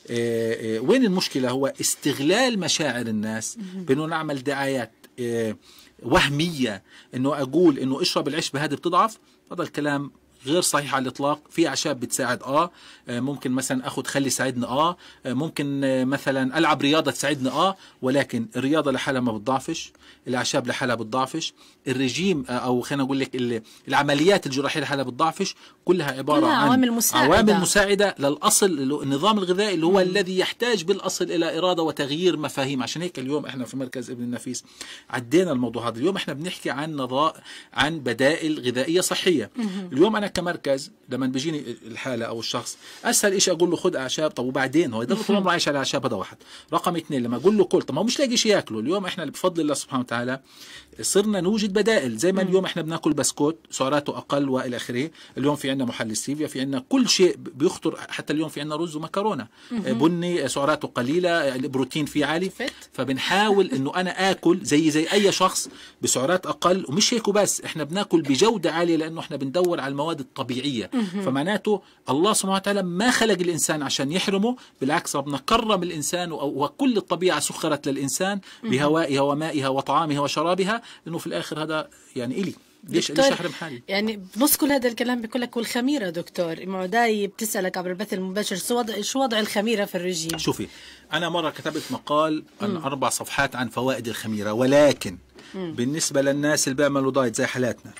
Speaker 1: آه، آه، وين المشكله هو استغلال مشاعر الناس بانه نعمل دعايات وهميه انه اقول انه اشرب العشب هذه بتضعف هذا الكلام غير صحيحه على الاطلاق في اعشاب بتساعد اه, آه، ممكن مثلا اخذ خل يساعدني آه،, اه ممكن آه، مثلا العب رياضه تساعدني اه ولكن الرياضه لحالها ما بتضعفش الاعشاب لحالها بتضعفش الرجيم او خلينا اقول لك العمليات الجراحيه لحالها بتضعفش كلها عباره كلها عن عوامل مساعده عوامل مساعده للاصل النظام الغذائي اللي هو م. الذي يحتاج بالاصل الى اراده وتغيير مفاهيم عشان هيك اليوم احنا في مركز ابن النفيس عدينا الموضوع هذا اليوم احنا بنحكي عن نظاء عن بدائل غذائيه صحيه اليوم انا كمركز لما بيجيني الحاله او الشخص اسهل شيء اقول له خذ اعشاب طب وبعدين هو يضل طول عمره عايش على اعشاب هذا واحد رقم اثنين لما اقول له كل طب ما هو مش لاقي شيء ياكله اليوم احنا بفضل الله سبحانه وتعالى صرنا نوجد بدائل زي ما اليوم احنا بناكل بسكوت سعراته اقل والى اخره اليوم في عندنا محل ستيفيا في عندنا كل شيء بيخطر حتى اليوم في عندنا رز ومكرونه آه، بني آه، سعراته قليله البروتين آه، يعني فيه عالي فت. فبنحاول انه انا اكل زي زي اي شخص بسعرات اقل ومش هيك وبس احنا بناكل بجوده عاليه لانه احنا بندور على المواد الطبيعيه فمعناته الله سبحانه وتعالى ما خلق الانسان عشان يحرمه بالعكس ربنا كرم الانسان وكل الطبيعه سخرت للانسان بهوائها ومائها وطعامها وشرابها لانه في الاخر هذا يعني الي ليش ليش احرم حالي
Speaker 2: يعني بنص كل هذا الكلام بيقول لك والخميره دكتور معداي بتسالك عبر البث المباشر شو وضع شو وضع الخميره في الرجيم
Speaker 1: شوفي انا مره كتبت مقال عن اربع صفحات عن فوائد الخميره ولكن م. بالنسبه للناس اللي بيعملوا دايت زي حالاتنا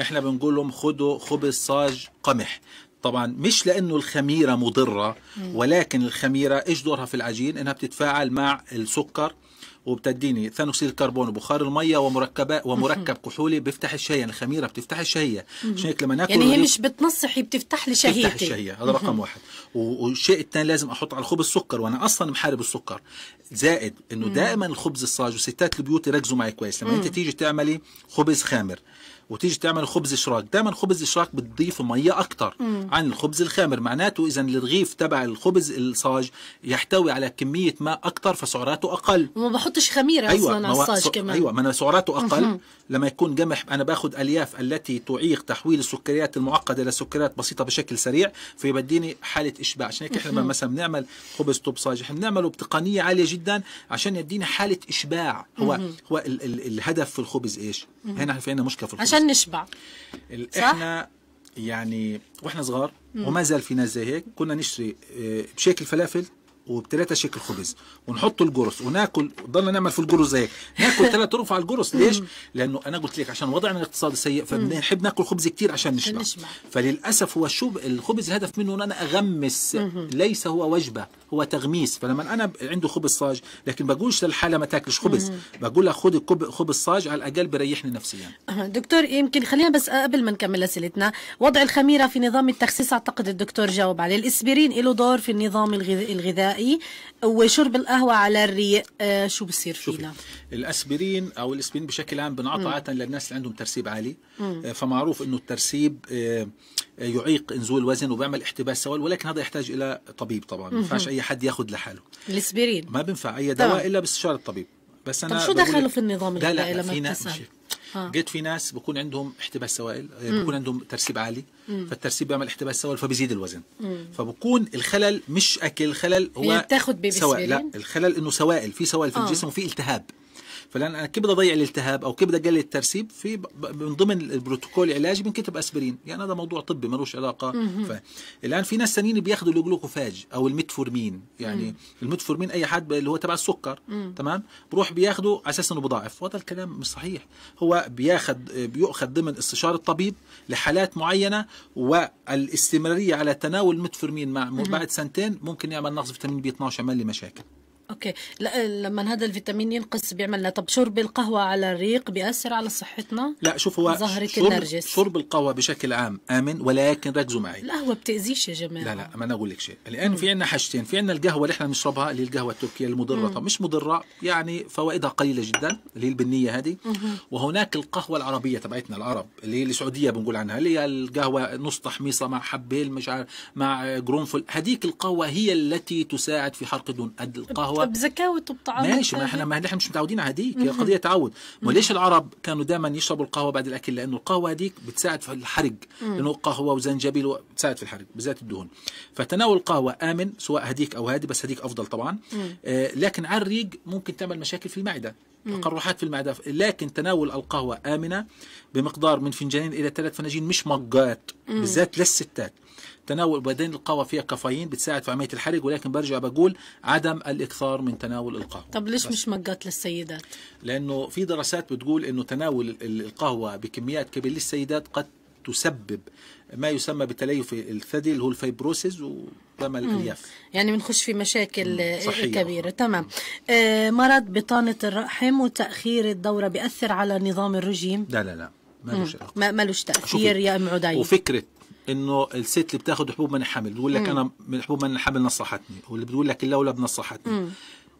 Speaker 1: احنا بنقول لهم خدوا خبز صاج قمح طبعا مش لانه الخميره مضره ولكن الخميره ايش دورها في العجين انها بتتفاعل مع السكر وبتديني ثاني اكسيد الكربون وبخار الميه ومركبات ومركب كحولي بيفتح الشهيه الخميره بتفتح الشهيه عشان هيك لما ناكل يعني هي مش
Speaker 2: بتنصح هي بتفتح لي شهيتي بتفتح الشهيه هذا رقم واحد
Speaker 1: والشيء الثاني لازم احط على الخبز سكر وانا اصلا محارب السكر زائد انه دائما الخبز الصاج وستات البيوت يركزوا معي كويس لما انت تيجي تعملي خبز خامر وتيجي تعمل خبز اشراك دايما خبز اشراك بتضيف ميه اكثر عن الخبز الخامر معناته اذا الرغيف تبع الخبز الصاج يحتوي على كميه ماء اكثر فسعراته اقل
Speaker 2: وما بحطش خميره أيوة اصلا على الصاج كمان ايوه
Speaker 1: ما انا سعراته اقل مم. لما يكون قمح انا باخذ الياف التي تعيق تحويل السكريات المعقده الى سكريات بسيطه بشكل سريع فيبديني حاله اشباع عشان هيك احنا لما مثلا بنعمل خبز طب صاج احنا بنعمله بتقنيه عاليه جدا عشان يدينا حاله اشباع هو مم. هو ال ال الهدف في الخبز ايش؟ هنا في عندنا مشكله في الخبز عشان نشبع احنا يعني واحنا صغار وما زال في ناس زي هيك كنا نشتري آه، بشكل فلافل وبثلاثه شكل خبز ونحط الجرس وناكل ضلنا نعمل في الجرس زي ناكل تلات رفع الجرس ليش؟ لانه انا قلت لك عشان وضعنا الاقتصادي سيء فبنحب ناكل خبز كتير عشان نشبع فللاسف هو شو الخبز الهدف منه ان انا اغمس ليس هو وجبه هو تغميس فلما انا عنده خبز صاج لكن بقولش للحاله ما تاكلش خبز بقول لها خد خبز صاج على الاقل بيريحني نفسيا
Speaker 2: دكتور يمكن خلينا بس أه، قبل ما نكمل اسئلتنا وضع الخميره في نظام التخسيس اعتقد الدكتور جاوب عليه الاسبرين له دور في النظام الغذائي الغذائي وشرب القهوة على الريق آه، شو بصير
Speaker 1: فينا؟ الأسبرين أو الأسبرين بشكل عام بنعطى عادة للناس اللي عندهم ترسيب عالي مم. آه، فمعروف أنه الترسيب آه، يعيق نزول الوزن وبيعمل احتباس سوائل ولكن هذا يحتاج الى طبيب طبعا ما ينفعش اي حد ياخذ لحاله
Speaker 2: الاسبرين ما
Speaker 1: بينفع اي دواء طبعا. الا باستشاره الطبيب بس انا طب شو دخله في النظام الغذائي لما في لقيت آه. جيت في ناس بكون عندهم احتباس سوائل آه، بكون عندهم ترسيب عالي مم. فالترسيب بيعمل احتباس سوائل فبيزيد الوزن مم. فبكون الخلل مش اكل الخلل هو يعني بتاخد
Speaker 2: بيبي سوائل لا
Speaker 1: الخلل انه سوائل في سوائل في آه. الجسم وفي التهاب فلان انا بدي اضيع الالتهاب او كيف بدي اقلل الترسيب في من ضمن البروتوكول العلاجي بنكتب اسبرين يعني هذا موضوع طبي ملوش علاقه ف... الان في ناس ثانيين بياخذوا الجلوكوفاج او الميتفورمين يعني الميتفورمين اي حد اللي هو تبع السكر تمام بروح بياخده على اساس انه بضاعف وهذا الكلام مش صحيح هو بياخذ بيؤخذ ضمن استشاره الطبيب لحالات معينه والاستمراريه على تناول الميتفورمين مع بعد سنتين ممكن يعمل نقص فيتامين بي 12 يعمل لي مشاكل
Speaker 2: اوكي لا لما هذا الفيتامين ينقص بيعمل لنا طب شرب القهوه على الريق بياثر على صحتنا
Speaker 1: لا شوف هو زهره شرب النرجس شرب القهوه بشكل عام امن ولكن ركزوا معي
Speaker 2: القهوه بتاذيش يا جماعه لا لا
Speaker 1: ما انا اقول لك شيء الان في عندنا حاجتين في عندنا القهوه اللي احنا بنشربها اللي القهوه التركيه المضره طب مش مضره يعني فوائدها قليله جدا اللي هي البنيه هذه وهناك القهوه العربيه تبعتنا العرب اللي هي السعوديه بنقول عنها اللي هي القهوه نص تحميصه مع حبيل مش عارف مع قرنفل هذيك القهوه هي التي تساعد في حرق الدهون القهوه هو بزكاوة
Speaker 2: وبطعام ماشي ما احنا ما
Speaker 1: احنا مش متعودين على هذيك هي قضيه تعود وليش العرب كانوا دائما يشربوا القهوه بعد الاكل لانه القهوه هذيك بتساعد في الحرق لانه القهوه وزنجبيل بتساعد في الحرق بالذات الدهون فتناول القهوه امن سواء هديك او هذه بس هديك افضل طبعا آه لكن على الريق ممكن تعمل مشاكل في المعده تقرحات في المعده لكن تناول القهوه امنه بمقدار من فنجانين الى ثلاث فناجين مش مجات بالذات للستات تناول وبعدين القهوه فيها كافيين بتساعد في عمليه الحرق ولكن برجع بقول عدم الاكثار من تناول القهوه طب ليش بس. مش
Speaker 2: مقات للسيدات
Speaker 1: لانه في دراسات بتقول انه تناول القهوه بكميات كبيره للسيدات قد تسبب ما يسمى بتليف الثدي اللي هو الفيبروسيس ودم الالياف
Speaker 2: يعني بنخش في مشاكل صحية. إيه، كبيره تمام آه مرض بطانه الرحم وتاخير الدوره بياثر على نظام الرجيم
Speaker 1: لا لا لا مالوش
Speaker 2: ما مالوش تاثير يا ام عدي وفكره
Speaker 1: انه الست اللي بتاخذ حبوب من الحمل بتقول لك انا من حبوب من الحمل نصحتني واللي بتقول لك اللولب نصحتني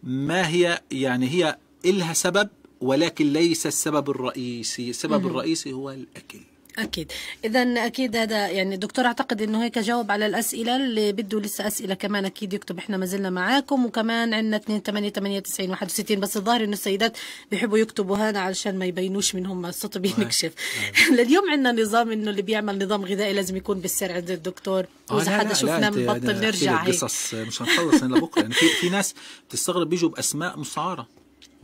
Speaker 1: ما هي يعني هي إلها سبب ولكن ليس السبب الرئيسي السبب الرئيسي هو الأكل
Speaker 2: اكيد اذا اكيد هذا يعني الدكتور اعتقد انه هيك جاوب على الاسئله اللي بده لسه اسئله كمان اكيد يكتب احنا ما زلنا معاكم وكمان عندنا 2 8 8 90 61 بس الظاهر انه السيدات بيحبوا يكتبوا هذا علشان ما يبينوش من هم الصوت بينكشف لليوم نعم. عندنا نظام انه اللي بيعمل نظام غذائي لازم يكون بالسر عند الدكتور آه، واذا حدا شفنا بنبطل نرجع هيك
Speaker 1: قصص مش هنخلص لبكره يعني في, في ناس بتستغرب بيجوا باسماء مصعاره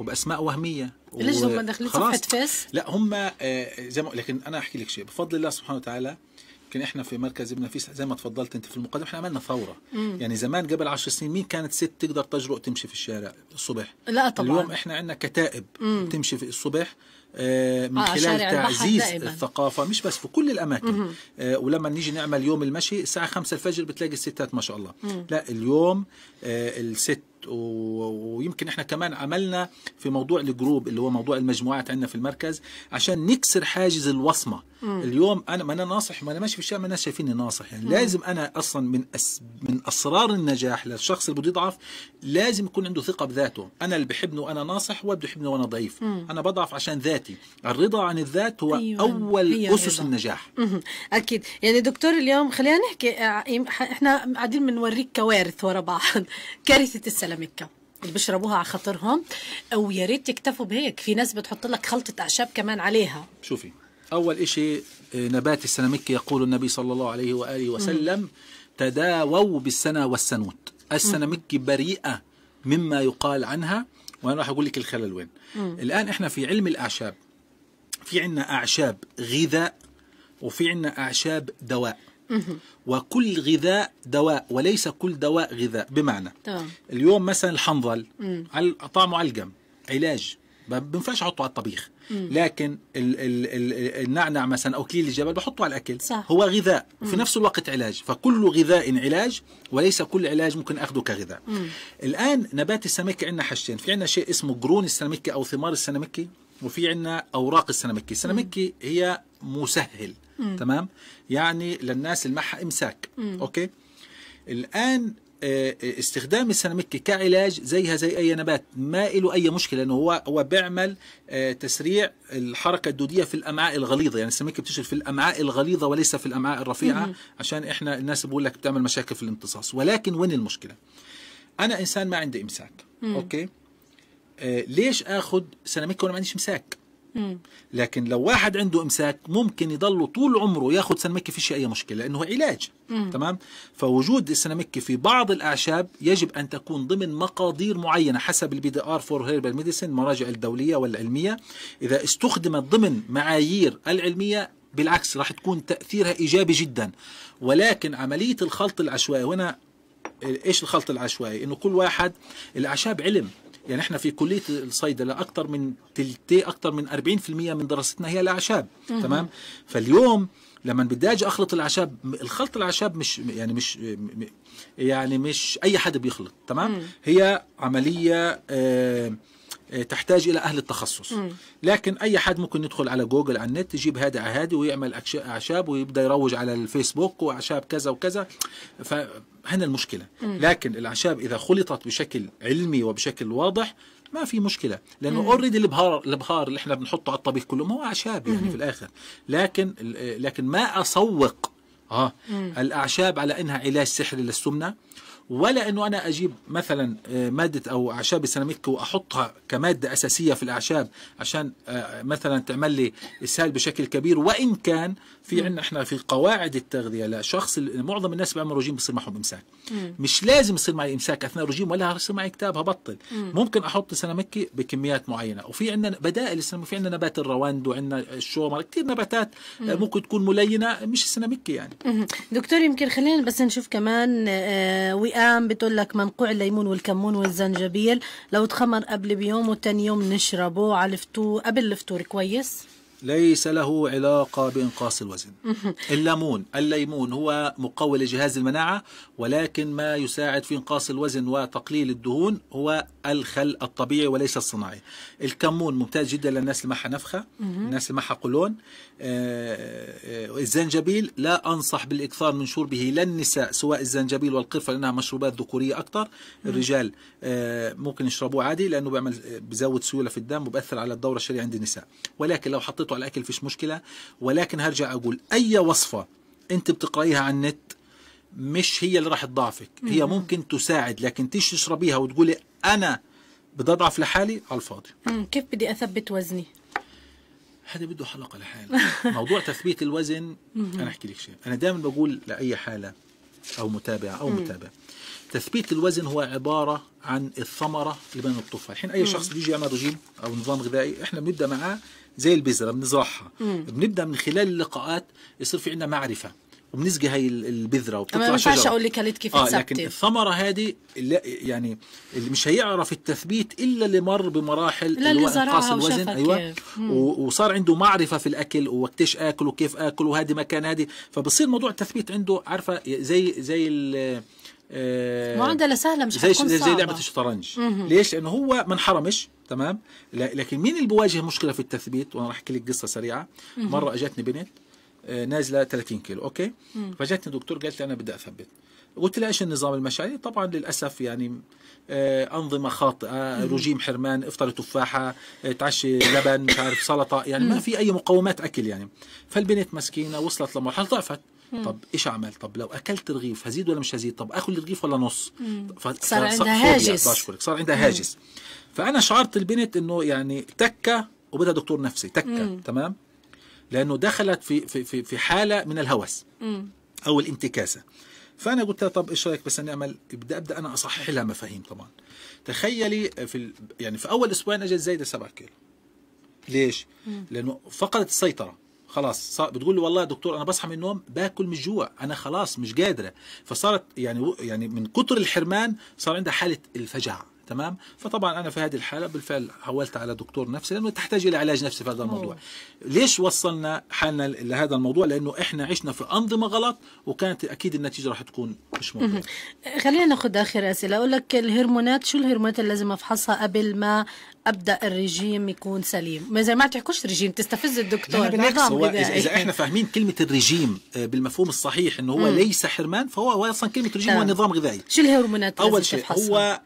Speaker 1: وباسماء وهميه ليش هم داخلين صفحه فيس؟ لا هم آه، زي ما لكن انا احكي لك شيء بفضل الله سبحانه وتعالى يمكن احنا في مركز ابن نفيس زي ما تفضلت انت في المقدمه احنا عملنا ثوره مم. يعني زمان قبل 10 سنين مين كانت ست تقدر تجرؤ تمشي في الشارع الصبح لا طبعا اليوم احنا عندنا كتائب مم. تمشي في الصبح آه، من آه، خلال تعزيز الثقافة مش بس في كل الأماكن آه، ولما نيجي نعمل يوم المشي الساعة 5 الفجر بتلاقي الستات ما شاء الله لا اليوم الست ويمكن احنا كمان عملنا في موضوع الجروب اللي هو موضوع المجموعات عندنا في المركز عشان نكسر حاجز الوصمه مم. اليوم انا ما انا ناصح ما انا ماشي في الشارع ما الناس شايفيني ناصح يعني مم. لازم انا اصلا من أس من اسرار النجاح للشخص اللي بده يضعف لازم يكون عنده ثقه بذاته انا اللي بحبني وانا ناصح وبده يحبني وانا ضعيف مم. انا بضعف عشان ذاتي ذاتي الرضا عن الذات هو أيوة. أول أسس النجاح
Speaker 2: أكيد يعني دكتور اليوم خلينا نحكي آه، إحنا قاعدين بنوريك كوارث ورا بعض كارثة السلاميكا اللي بيشربوها على خاطرهم ويا ريت يكتفوا بهيك في ناس بتحط لك خلطة أعشاب كمان عليها
Speaker 1: شوفي أول إشي آه، نبات السلاميكا يقول النبي صلى الله عليه وآله وسلم تداووا بالسنة والسنوت السنامكي بريئة مما يقال عنها وانا راح اقول لك الخلل وين مم. الان احنا في علم الاعشاب في عندنا اعشاب غذاء وفي عندنا اعشاب دواء مم. وكل غذاء دواء وليس كل دواء غذاء بمعنى طبعا. اليوم مثلا الحنظل طعمه علقم علاج ما بنفعش احطه على الطبيخ لكن ال ال ال النعنع مثلا او كليل الجبل بحطه على الاكل صح. هو غذاء وفي نفس الوقت علاج فكل غذاء علاج وليس كل علاج ممكن اخذه كغذاء مم. الان نبات السمكه عندنا حاجتين في عندنا شيء اسمه جرون السمكه او ثمار السمكه وفي عندنا اوراق السنمكي السنمكي هي مسهل مم. تمام يعني للناس المحة امساك مم. اوكي الان آه، آه، استخدام السيراميك كعلاج زيها زي اي نبات ما له اي مشكله لانه هو هو بيعمل آه، تسريع الحركه الدوديه في الامعاء الغليظه يعني السيراميك بتشتغل في الامعاء الغليظه وليس في الامعاء الرفيعه عشان احنا الناس بقول لك بتعمل مشاكل في الامتصاص ولكن وين المشكله انا انسان ما عندي امساك اوكي ليش اخذ سيراميك وانا ما عنديش امساك لكن لو واحد عنده امساك ممكن يضل طول عمره ياخذ سنمكي فيش اي مشكله لانه علاج تمام فوجود السنمكي في بعض الاعشاب يجب ان تكون ضمن مقادير معينه حسب البي دي ار فور هيربال ميديسن المراجع الدوليه والعلميه اذا استخدمت ضمن معايير العلميه بالعكس راح تكون تاثيرها ايجابي جدا ولكن عمليه الخلط العشوائي هنا ايش الخلط العشوائي انه كل واحد الاعشاب علم يعني احنا في كليه الصيدله اكثر من تلتي اكثر من 40% من دراستنا هي الاعشاب تمام فاليوم لما بدي اجي اخلط الاعشاب الخلط الاعشاب مش يعني مش يعني مش اي حد بيخلط تمام هي عمليه آه آه، تحتاج الى اهل التخصص مم. لكن اي حد ممكن يدخل على جوجل على النت يجيب هذا هذه ويعمل اعشاب ويبدا يروج على الفيسبوك واعشاب كذا وكذا فهنا المشكله مم. لكن الاعشاب اذا خلطت بشكل علمي وبشكل واضح ما في مشكله لانه اوريدي البهار البهار اللي احنا بنحطه على الطبيخ كله ما هو اعشاب يعني مم. في الاخر لكن لكن ما اسوق اه مم. الاعشاب على انها علاج سحري للسمنه ولا انه انا اجيب مثلا آه، ماده او اعشاب السيراميك واحطها كماده اساسيه في الاعشاب عشان آه، مثلا تعمل لي اسهال بشكل كبير وان كان في عندنا احنا في قواعد التغذيه لشخص معظم الناس بيعملوا رجيم بيصير معهم امساك مش لازم يصير معي امساك اثناء الرجيم ولا يصير معي كتاب هبطل ممكن احط سيراميك بكميات معينه وفي عندنا بدائل السيراميك في عندنا نبات الروند وعندنا الشومر كثير نباتات آه، ممكن تكون ملينه مش السيراميك يعني
Speaker 2: دكتور يمكن خلينا بس نشوف كمان وئام الآن بتقول لك منقوع الليمون والكمون والزنجبيل لو تخمر قبل بيوم وتاني يوم نشربه على الفطور قبل الفطور كويس
Speaker 1: ليس له علاقة بإنقاص الوزن الليمون الليمون هو مقوي لجهاز المناعة ولكن ما يساعد في إنقاص الوزن وتقليل الدهون هو الخل الطبيعي وليس الصناعي الكمون ممتاز جدا للناس اللي معها نفخة الناس اللي معها قولون آه، آه، الزنجبيل لا أنصح بالإكثار من شربه للنساء سواء الزنجبيل والقرفة لأنها مشروبات ذكورية أكثر الرجال آه، ممكن يشربوه عادي لأنه بيعمل بزود سيولة في الدم وبأثر على الدورة الشهرية عند النساء ولكن لو حطيت تحطه على الاكل فيش مشكله ولكن هرجع اقول اي وصفه انت بتقرايها على النت مش هي اللي راح تضعفك هي ممكن تساعد لكن تيجي تشربيها وتقولي انا بدي اضعف لحالي على الفاضي
Speaker 2: كيف بدي اثبت وزني
Speaker 1: هذا بده حلقه لحاله موضوع تثبيت الوزن انا احكي لك شيء انا دائما بقول لاي حاله او متابعه او متابع تثبيت الوزن هو عباره عن الثمره لبنى الطفل الحين اي شخص بيجي يعمل رجيم او نظام غذائي احنا بنبدا معاه زي البذره بنزرعها
Speaker 2: بنبدا
Speaker 1: من خلال اللقاءات يصير في عندنا معرفه وبنسقي هاي البذره وبتطلع ما ينفعش اقول
Speaker 2: لك كلت كيف آه لكن
Speaker 1: الثمره هذه يعني اللي مش هيعرف التثبيت الا اللي مر بمراحل اللي, اللي انقاص الوزن ايوه وصار عنده معرفه في الاكل ووقتش اكل وكيف اكل وهذه مكان هذه فبصير موضوع التثبيت عنده عارفه زي زي معادله سهله مش زي زي لعبه الشطرنج ليش لانه هو ما انحرمش تمام لكن مين اللي بواجه مشكله في التثبيت وانا راح احكي لك قصه سريعه مره اجتني بنت آه، نازله 30 كيلو اوكي فجتني دكتور قالت لي انا بدي اثبت قلت لها ايش النظام المشاعري طبعا للاسف يعني آه، انظمه خاطئه رجيم حرمان افطر تفاحه آه، تعشي لبن مش عارف سلطه يعني ما في اي مقومات اكل يعني فالبنت مسكينه وصلت لمرحله ضعفت طب ايش اعمل طب لو اكلت رغيف هزيد ولا مش هزيد طب اخذ الرغيف ولا نص صار عندها هاجس بشكرك صار عندها هاجس فانا شعرت البنت انه يعني تكه وبدها دكتور نفسي تكه مم. تمام لانه دخلت في في في, في حاله من الهوس مم. او الانتكاسه فانا قلت لها طب ايش رايك بس نعمل ابدا بدي ابدا انا اصحح لها مفاهيم طبعا تخيلي في يعني في اول اسبوعين اجت زايده 7 كيلو ليش؟ مم. لانه فقدت السيطره خلاص بتقول له والله يا دكتور انا بصحى من النوم باكل من الجوع انا خلاص مش قادره فصارت يعني يعني من كتر الحرمان صار عندها حاله الفجع تمام فطبعا انا في هذه الحاله بالفعل حولت على دكتور نفسي لانه تحتاج الى علاج نفسي في هذا الموضوع ليش وصلنا حالنا لهذا الموضوع لانه احنا عشنا في انظمه غلط وكانت اكيد النتيجه راح تكون مش ممكن
Speaker 2: خلينا ناخذ اخر اسئله اقول لك الهرمونات شو الهرمونات اللي لازم افحصها قبل ما ابدا الرجيم يكون سليم ما زي ما تحكوش رجيم تستفز الدكتور بالعكس هو إذا, اذا احنا
Speaker 1: فاهمين كلمه الرجيم آه، بالمفهوم الصحيح انه هو مم. ليس حرمان فهو اصلا كلمه رجيم هو نظام غذائي شو
Speaker 2: الهرمونات اول شيء هو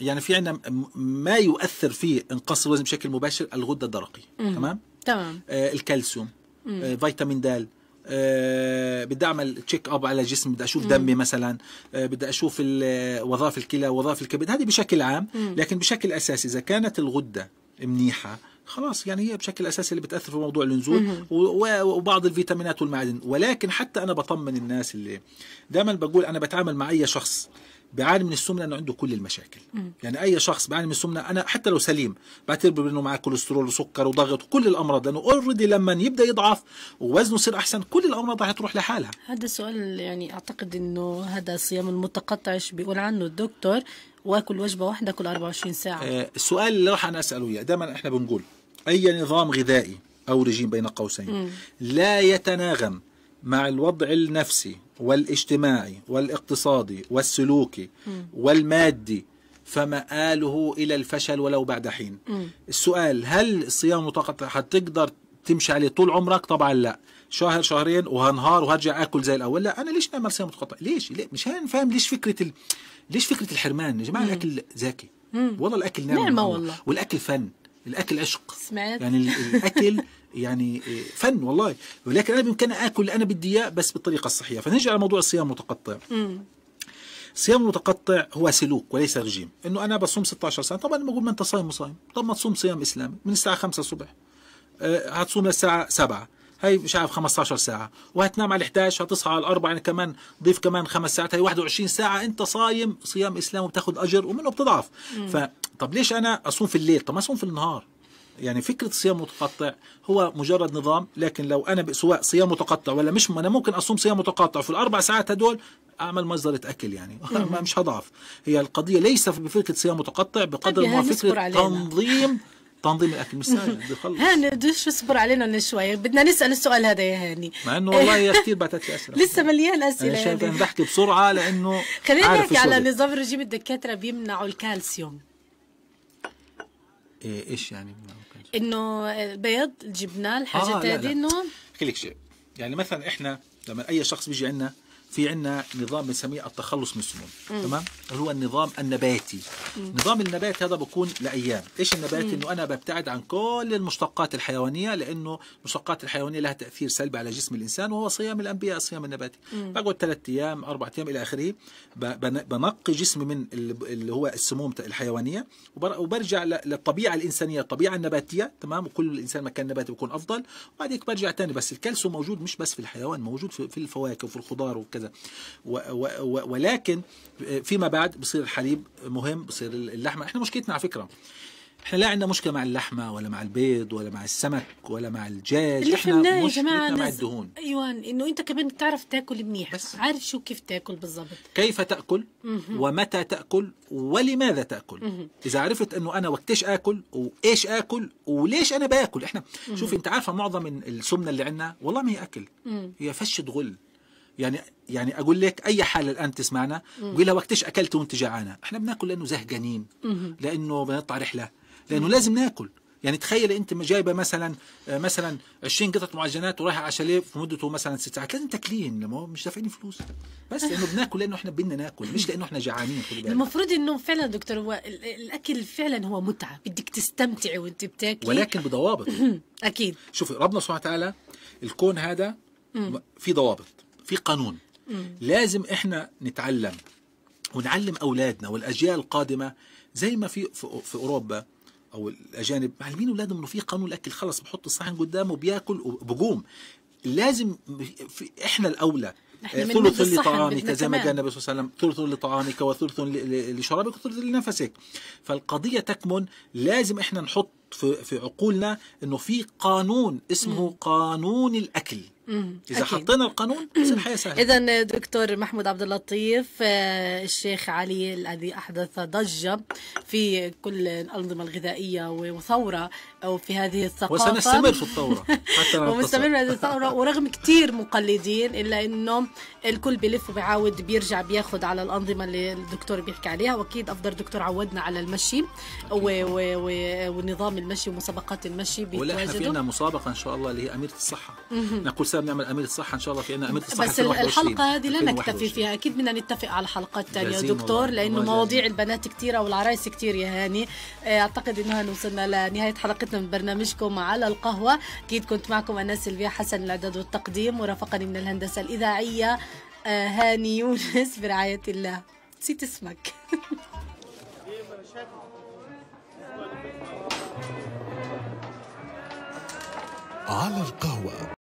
Speaker 1: يعني في عندنا ما يؤثر في انقاص الوزن بشكل مباشر الغده مم.
Speaker 2: تمام تمام
Speaker 1: آه الكالسيوم آه فيتامين د أه بدي اعمل تشيك اب على جسمي بدي اشوف دمي مثلا أه بدي اشوف آه، وظائف الكلى وظائف الكبد هذه بشكل عام مم. لكن بشكل اساسي اذا كانت الغده منيحه خلاص يعني هي بشكل اساسي اللي بتاثر في موضوع النزول وبعض الفيتامينات والمعادن ولكن حتى انا بطمن الناس اللي دائما بقول انا بتعامل مع اي شخص بيعاني من السمنه انه عنده كل المشاكل م. يعني اي شخص بيعاني من السمنه انا حتى لو سليم بعتبر انه معاه كوليسترول وسكر وضغط وكل الامراض لانه اوريدي لما يبدا يضعف ووزنه يصير احسن كل الامراض رح تروح لحالها
Speaker 2: هذا السؤال يعني اعتقد انه هذا الصيام المتقطع ايش بيقول عنه الدكتور واكل وجبه واحده كل 24 ساعه
Speaker 1: آه السؤال اللي راح انا اساله اياه دائما احنا بنقول اي نظام غذائي او رجيم بين قوسين لا يتناغم مع الوضع النفسي والاجتماعي والاقتصادي والسلوكي والمادي فمآله إلى الفشل ولو بعد حين السؤال هل الصيام المتقطع هتقدر تمشي عليه طول عمرك طبعا لا شهر شهرين وهنهار وهرجع اكل زي الاول لا انا ليش نعمل صيام متقطع ليش ليه؟ مش هنفهم ليش فكره ال... ليش فكره الحرمان يا جماعه الاكل ذكي والله الاكل نعمه نعمه والله والاكل فن الاكل عشق
Speaker 2: سمعت يعني
Speaker 1: الاكل يعني إيه، فن والله ولكن انا بامكاني اكل اللي انا بدي اياه بس بالطريقه الصحيحه فنرجع موضوع الصيام المتقطع الصيام المتقطع هو سلوك وليس رجيم انه انا بصوم 16 ساعه طبعا بقول ما انت صايم وصايم طب ما تصوم صيام اسلامي من الساعه 5 الصبح آه، هتصوم للساعه 7 هي مش عارف 15 ساعه وهتنام على 11 هتصحى على 4 يعني كمان ضيف كمان خمس ساعات هي 21 ساعه انت صايم صيام اسلام وبتاخد اجر ومنه بتضعف فطب ليش انا اصوم في الليل طب ما اصوم في النهار يعني فكرة صيام متقطع هو مجرد نظام لكن لو أنا سواء صيام متقطع ولا مش أنا ممكن أصوم صيام متقطع في الأربع ساعات هدول أعمل مصدرة أكل يعني مش هضعف هي القضية ليس بفكرة صيام متقطع بقدر ما طيب، فكرة تنظيم تنظيم الاكل مش سهل بخلص
Speaker 2: هاني بدوش اصبر علينا شوي بدنا نسال السؤال هذا يا هاني
Speaker 1: مع انه والله هي كثير بعثت لي اسئله لسه
Speaker 2: مليان اسئله انا شايف يعني. انا
Speaker 1: بحكي بسرعه لانه خلينا نحكي على نظام
Speaker 2: رجيم الدكاتره بيمنعوا الكالسيوم
Speaker 1: إيه ايش يعني
Speaker 2: انه البيض الجبنه الحاجات هذه انه
Speaker 1: احكي لك شيء يعني مثلا احنا لما اي شخص بيجي عندنا في عندنا نظام بنسميه التخلص من السموم تمام اللي هو النظام النباتي مم. نظام النبات هذا بكون لايام ايش النبات انه انا ببتعد عن كل المشتقات الحيوانيه لانه المشتقات الحيوانيه لها تاثير سلبي على جسم الانسان وهو صيام الانبياء الصيام النباتي بقعد ثلاث ايام اربع ايام الى اخره بنقي جسمي من اللي هو السموم الحيوانيه وبرجع للطبيعه الانسانيه الطبيعه النباتيه تمام وكل الانسان مكان نباتي بيكون افضل وبعد هيك برجع ثاني بس الكالسيوم موجود مش بس في الحيوان موجود في الفواكه وفي الخضار وكذا وهكذا و و و ولكن فيما بعد بصير الحليب مهم بصير اللحمه احنا مشكلتنا على فكره احنا لا عندنا مشكله مع اللحمه ولا مع البيض ولا مع السمك ولا مع الدجاج اللي احنا يا جماعه مع الدهون
Speaker 2: ايوان انه انت كمان بتعرف تاكل منيح بس عارف شو كيف تاكل بالضبط
Speaker 1: كيف تاكل ومتى تاكل ولماذا تاكل اذا عرفت انه انا وقتش اكل وايش اكل وليش انا باكل احنا شوف انت عارفه معظم السمنه اللي عندنا والله ما هي اكل هي فشه غل يعني يعني اقول لك اي حاله الان تسمعنا قول لها وقتش اكلت وانت جعانه احنا بناكل لانه زهقانين لانه بنطلع رحله لانه لازم ناكل يعني تخيل انت جايبه مثلا آه، مثلا 20 قطعه معجنات ورايحه على شاليه في مدته مثلا ست ساعات لازم تاكلين لما مش دافعين فلوس بس لانه بناكل لانه احنا بدنا ناكل مش لانه احنا جعانين خلي بالك
Speaker 2: المفروض انه فعلا دكتور هو الاكل فعلا هو متعه بدك تستمتعي وانت بتاكلي ولكن
Speaker 1: بضوابط اكيد شوفي ربنا سبحانه وتعالى الكون هذا في ضوابط في قانون مم. لازم احنا نتعلم ونعلم اولادنا والاجيال القادمه زي ما في في اوروبا او الاجانب معلمين اولادهم انه في قانون الاكل خلص بحط الصحن قدامه بياكل وبقوم لازم احنا الاولى آه، ثلث لطعامك زي ما قال النبي صلى الله عليه وسلم ثلث لطعامك وثلث لشرابك وثلث لنفسك فالقضيه تكمن لازم احنا نحط في, في عقولنا انه في قانون اسمه م. قانون الاكل اذا أكيد. حطينا القانون الحياه سهله اذا
Speaker 2: دكتور محمود عبد اللطيف آه، الشيخ علي الذي احدث ضجه في كل الانظمه الغذائيه وثوره في هذه الثقافه وسنستمر في الثوره حتى ومستمر في هذه الثوره ورغم كثير مقلدين الا انه الكل بيلف وبيعاود بيرجع بياخذ على الانظمه اللي الدكتور بيحكي عليها واكيد افضل دكتور عودنا على المشي ونظام المشي ومسابقات المشي ولا احنا في
Speaker 1: مسابقه ان شاء الله اللي هي اميره الصحه نقول الاسر بنعمل امير الصحه ان شاء الله في عندنا امير الصحه بس الحلقه هذه لا نكتفي
Speaker 2: فيها اكيد بدنا نتفق على الحلقات الثانيه دكتور لانه مواضيع البنات كثيره والعرايس كثير يا هاني آه، اعتقد انه وصلنا لنهايه حلقتنا من برنامجكم على القهوه اكيد كنت معكم انا سيلفيا حسن الاعداد والتقديم ورافقني من الهندسه الاذاعيه آه، هاني يونس برعايه الله نسيت اسمك على القهوة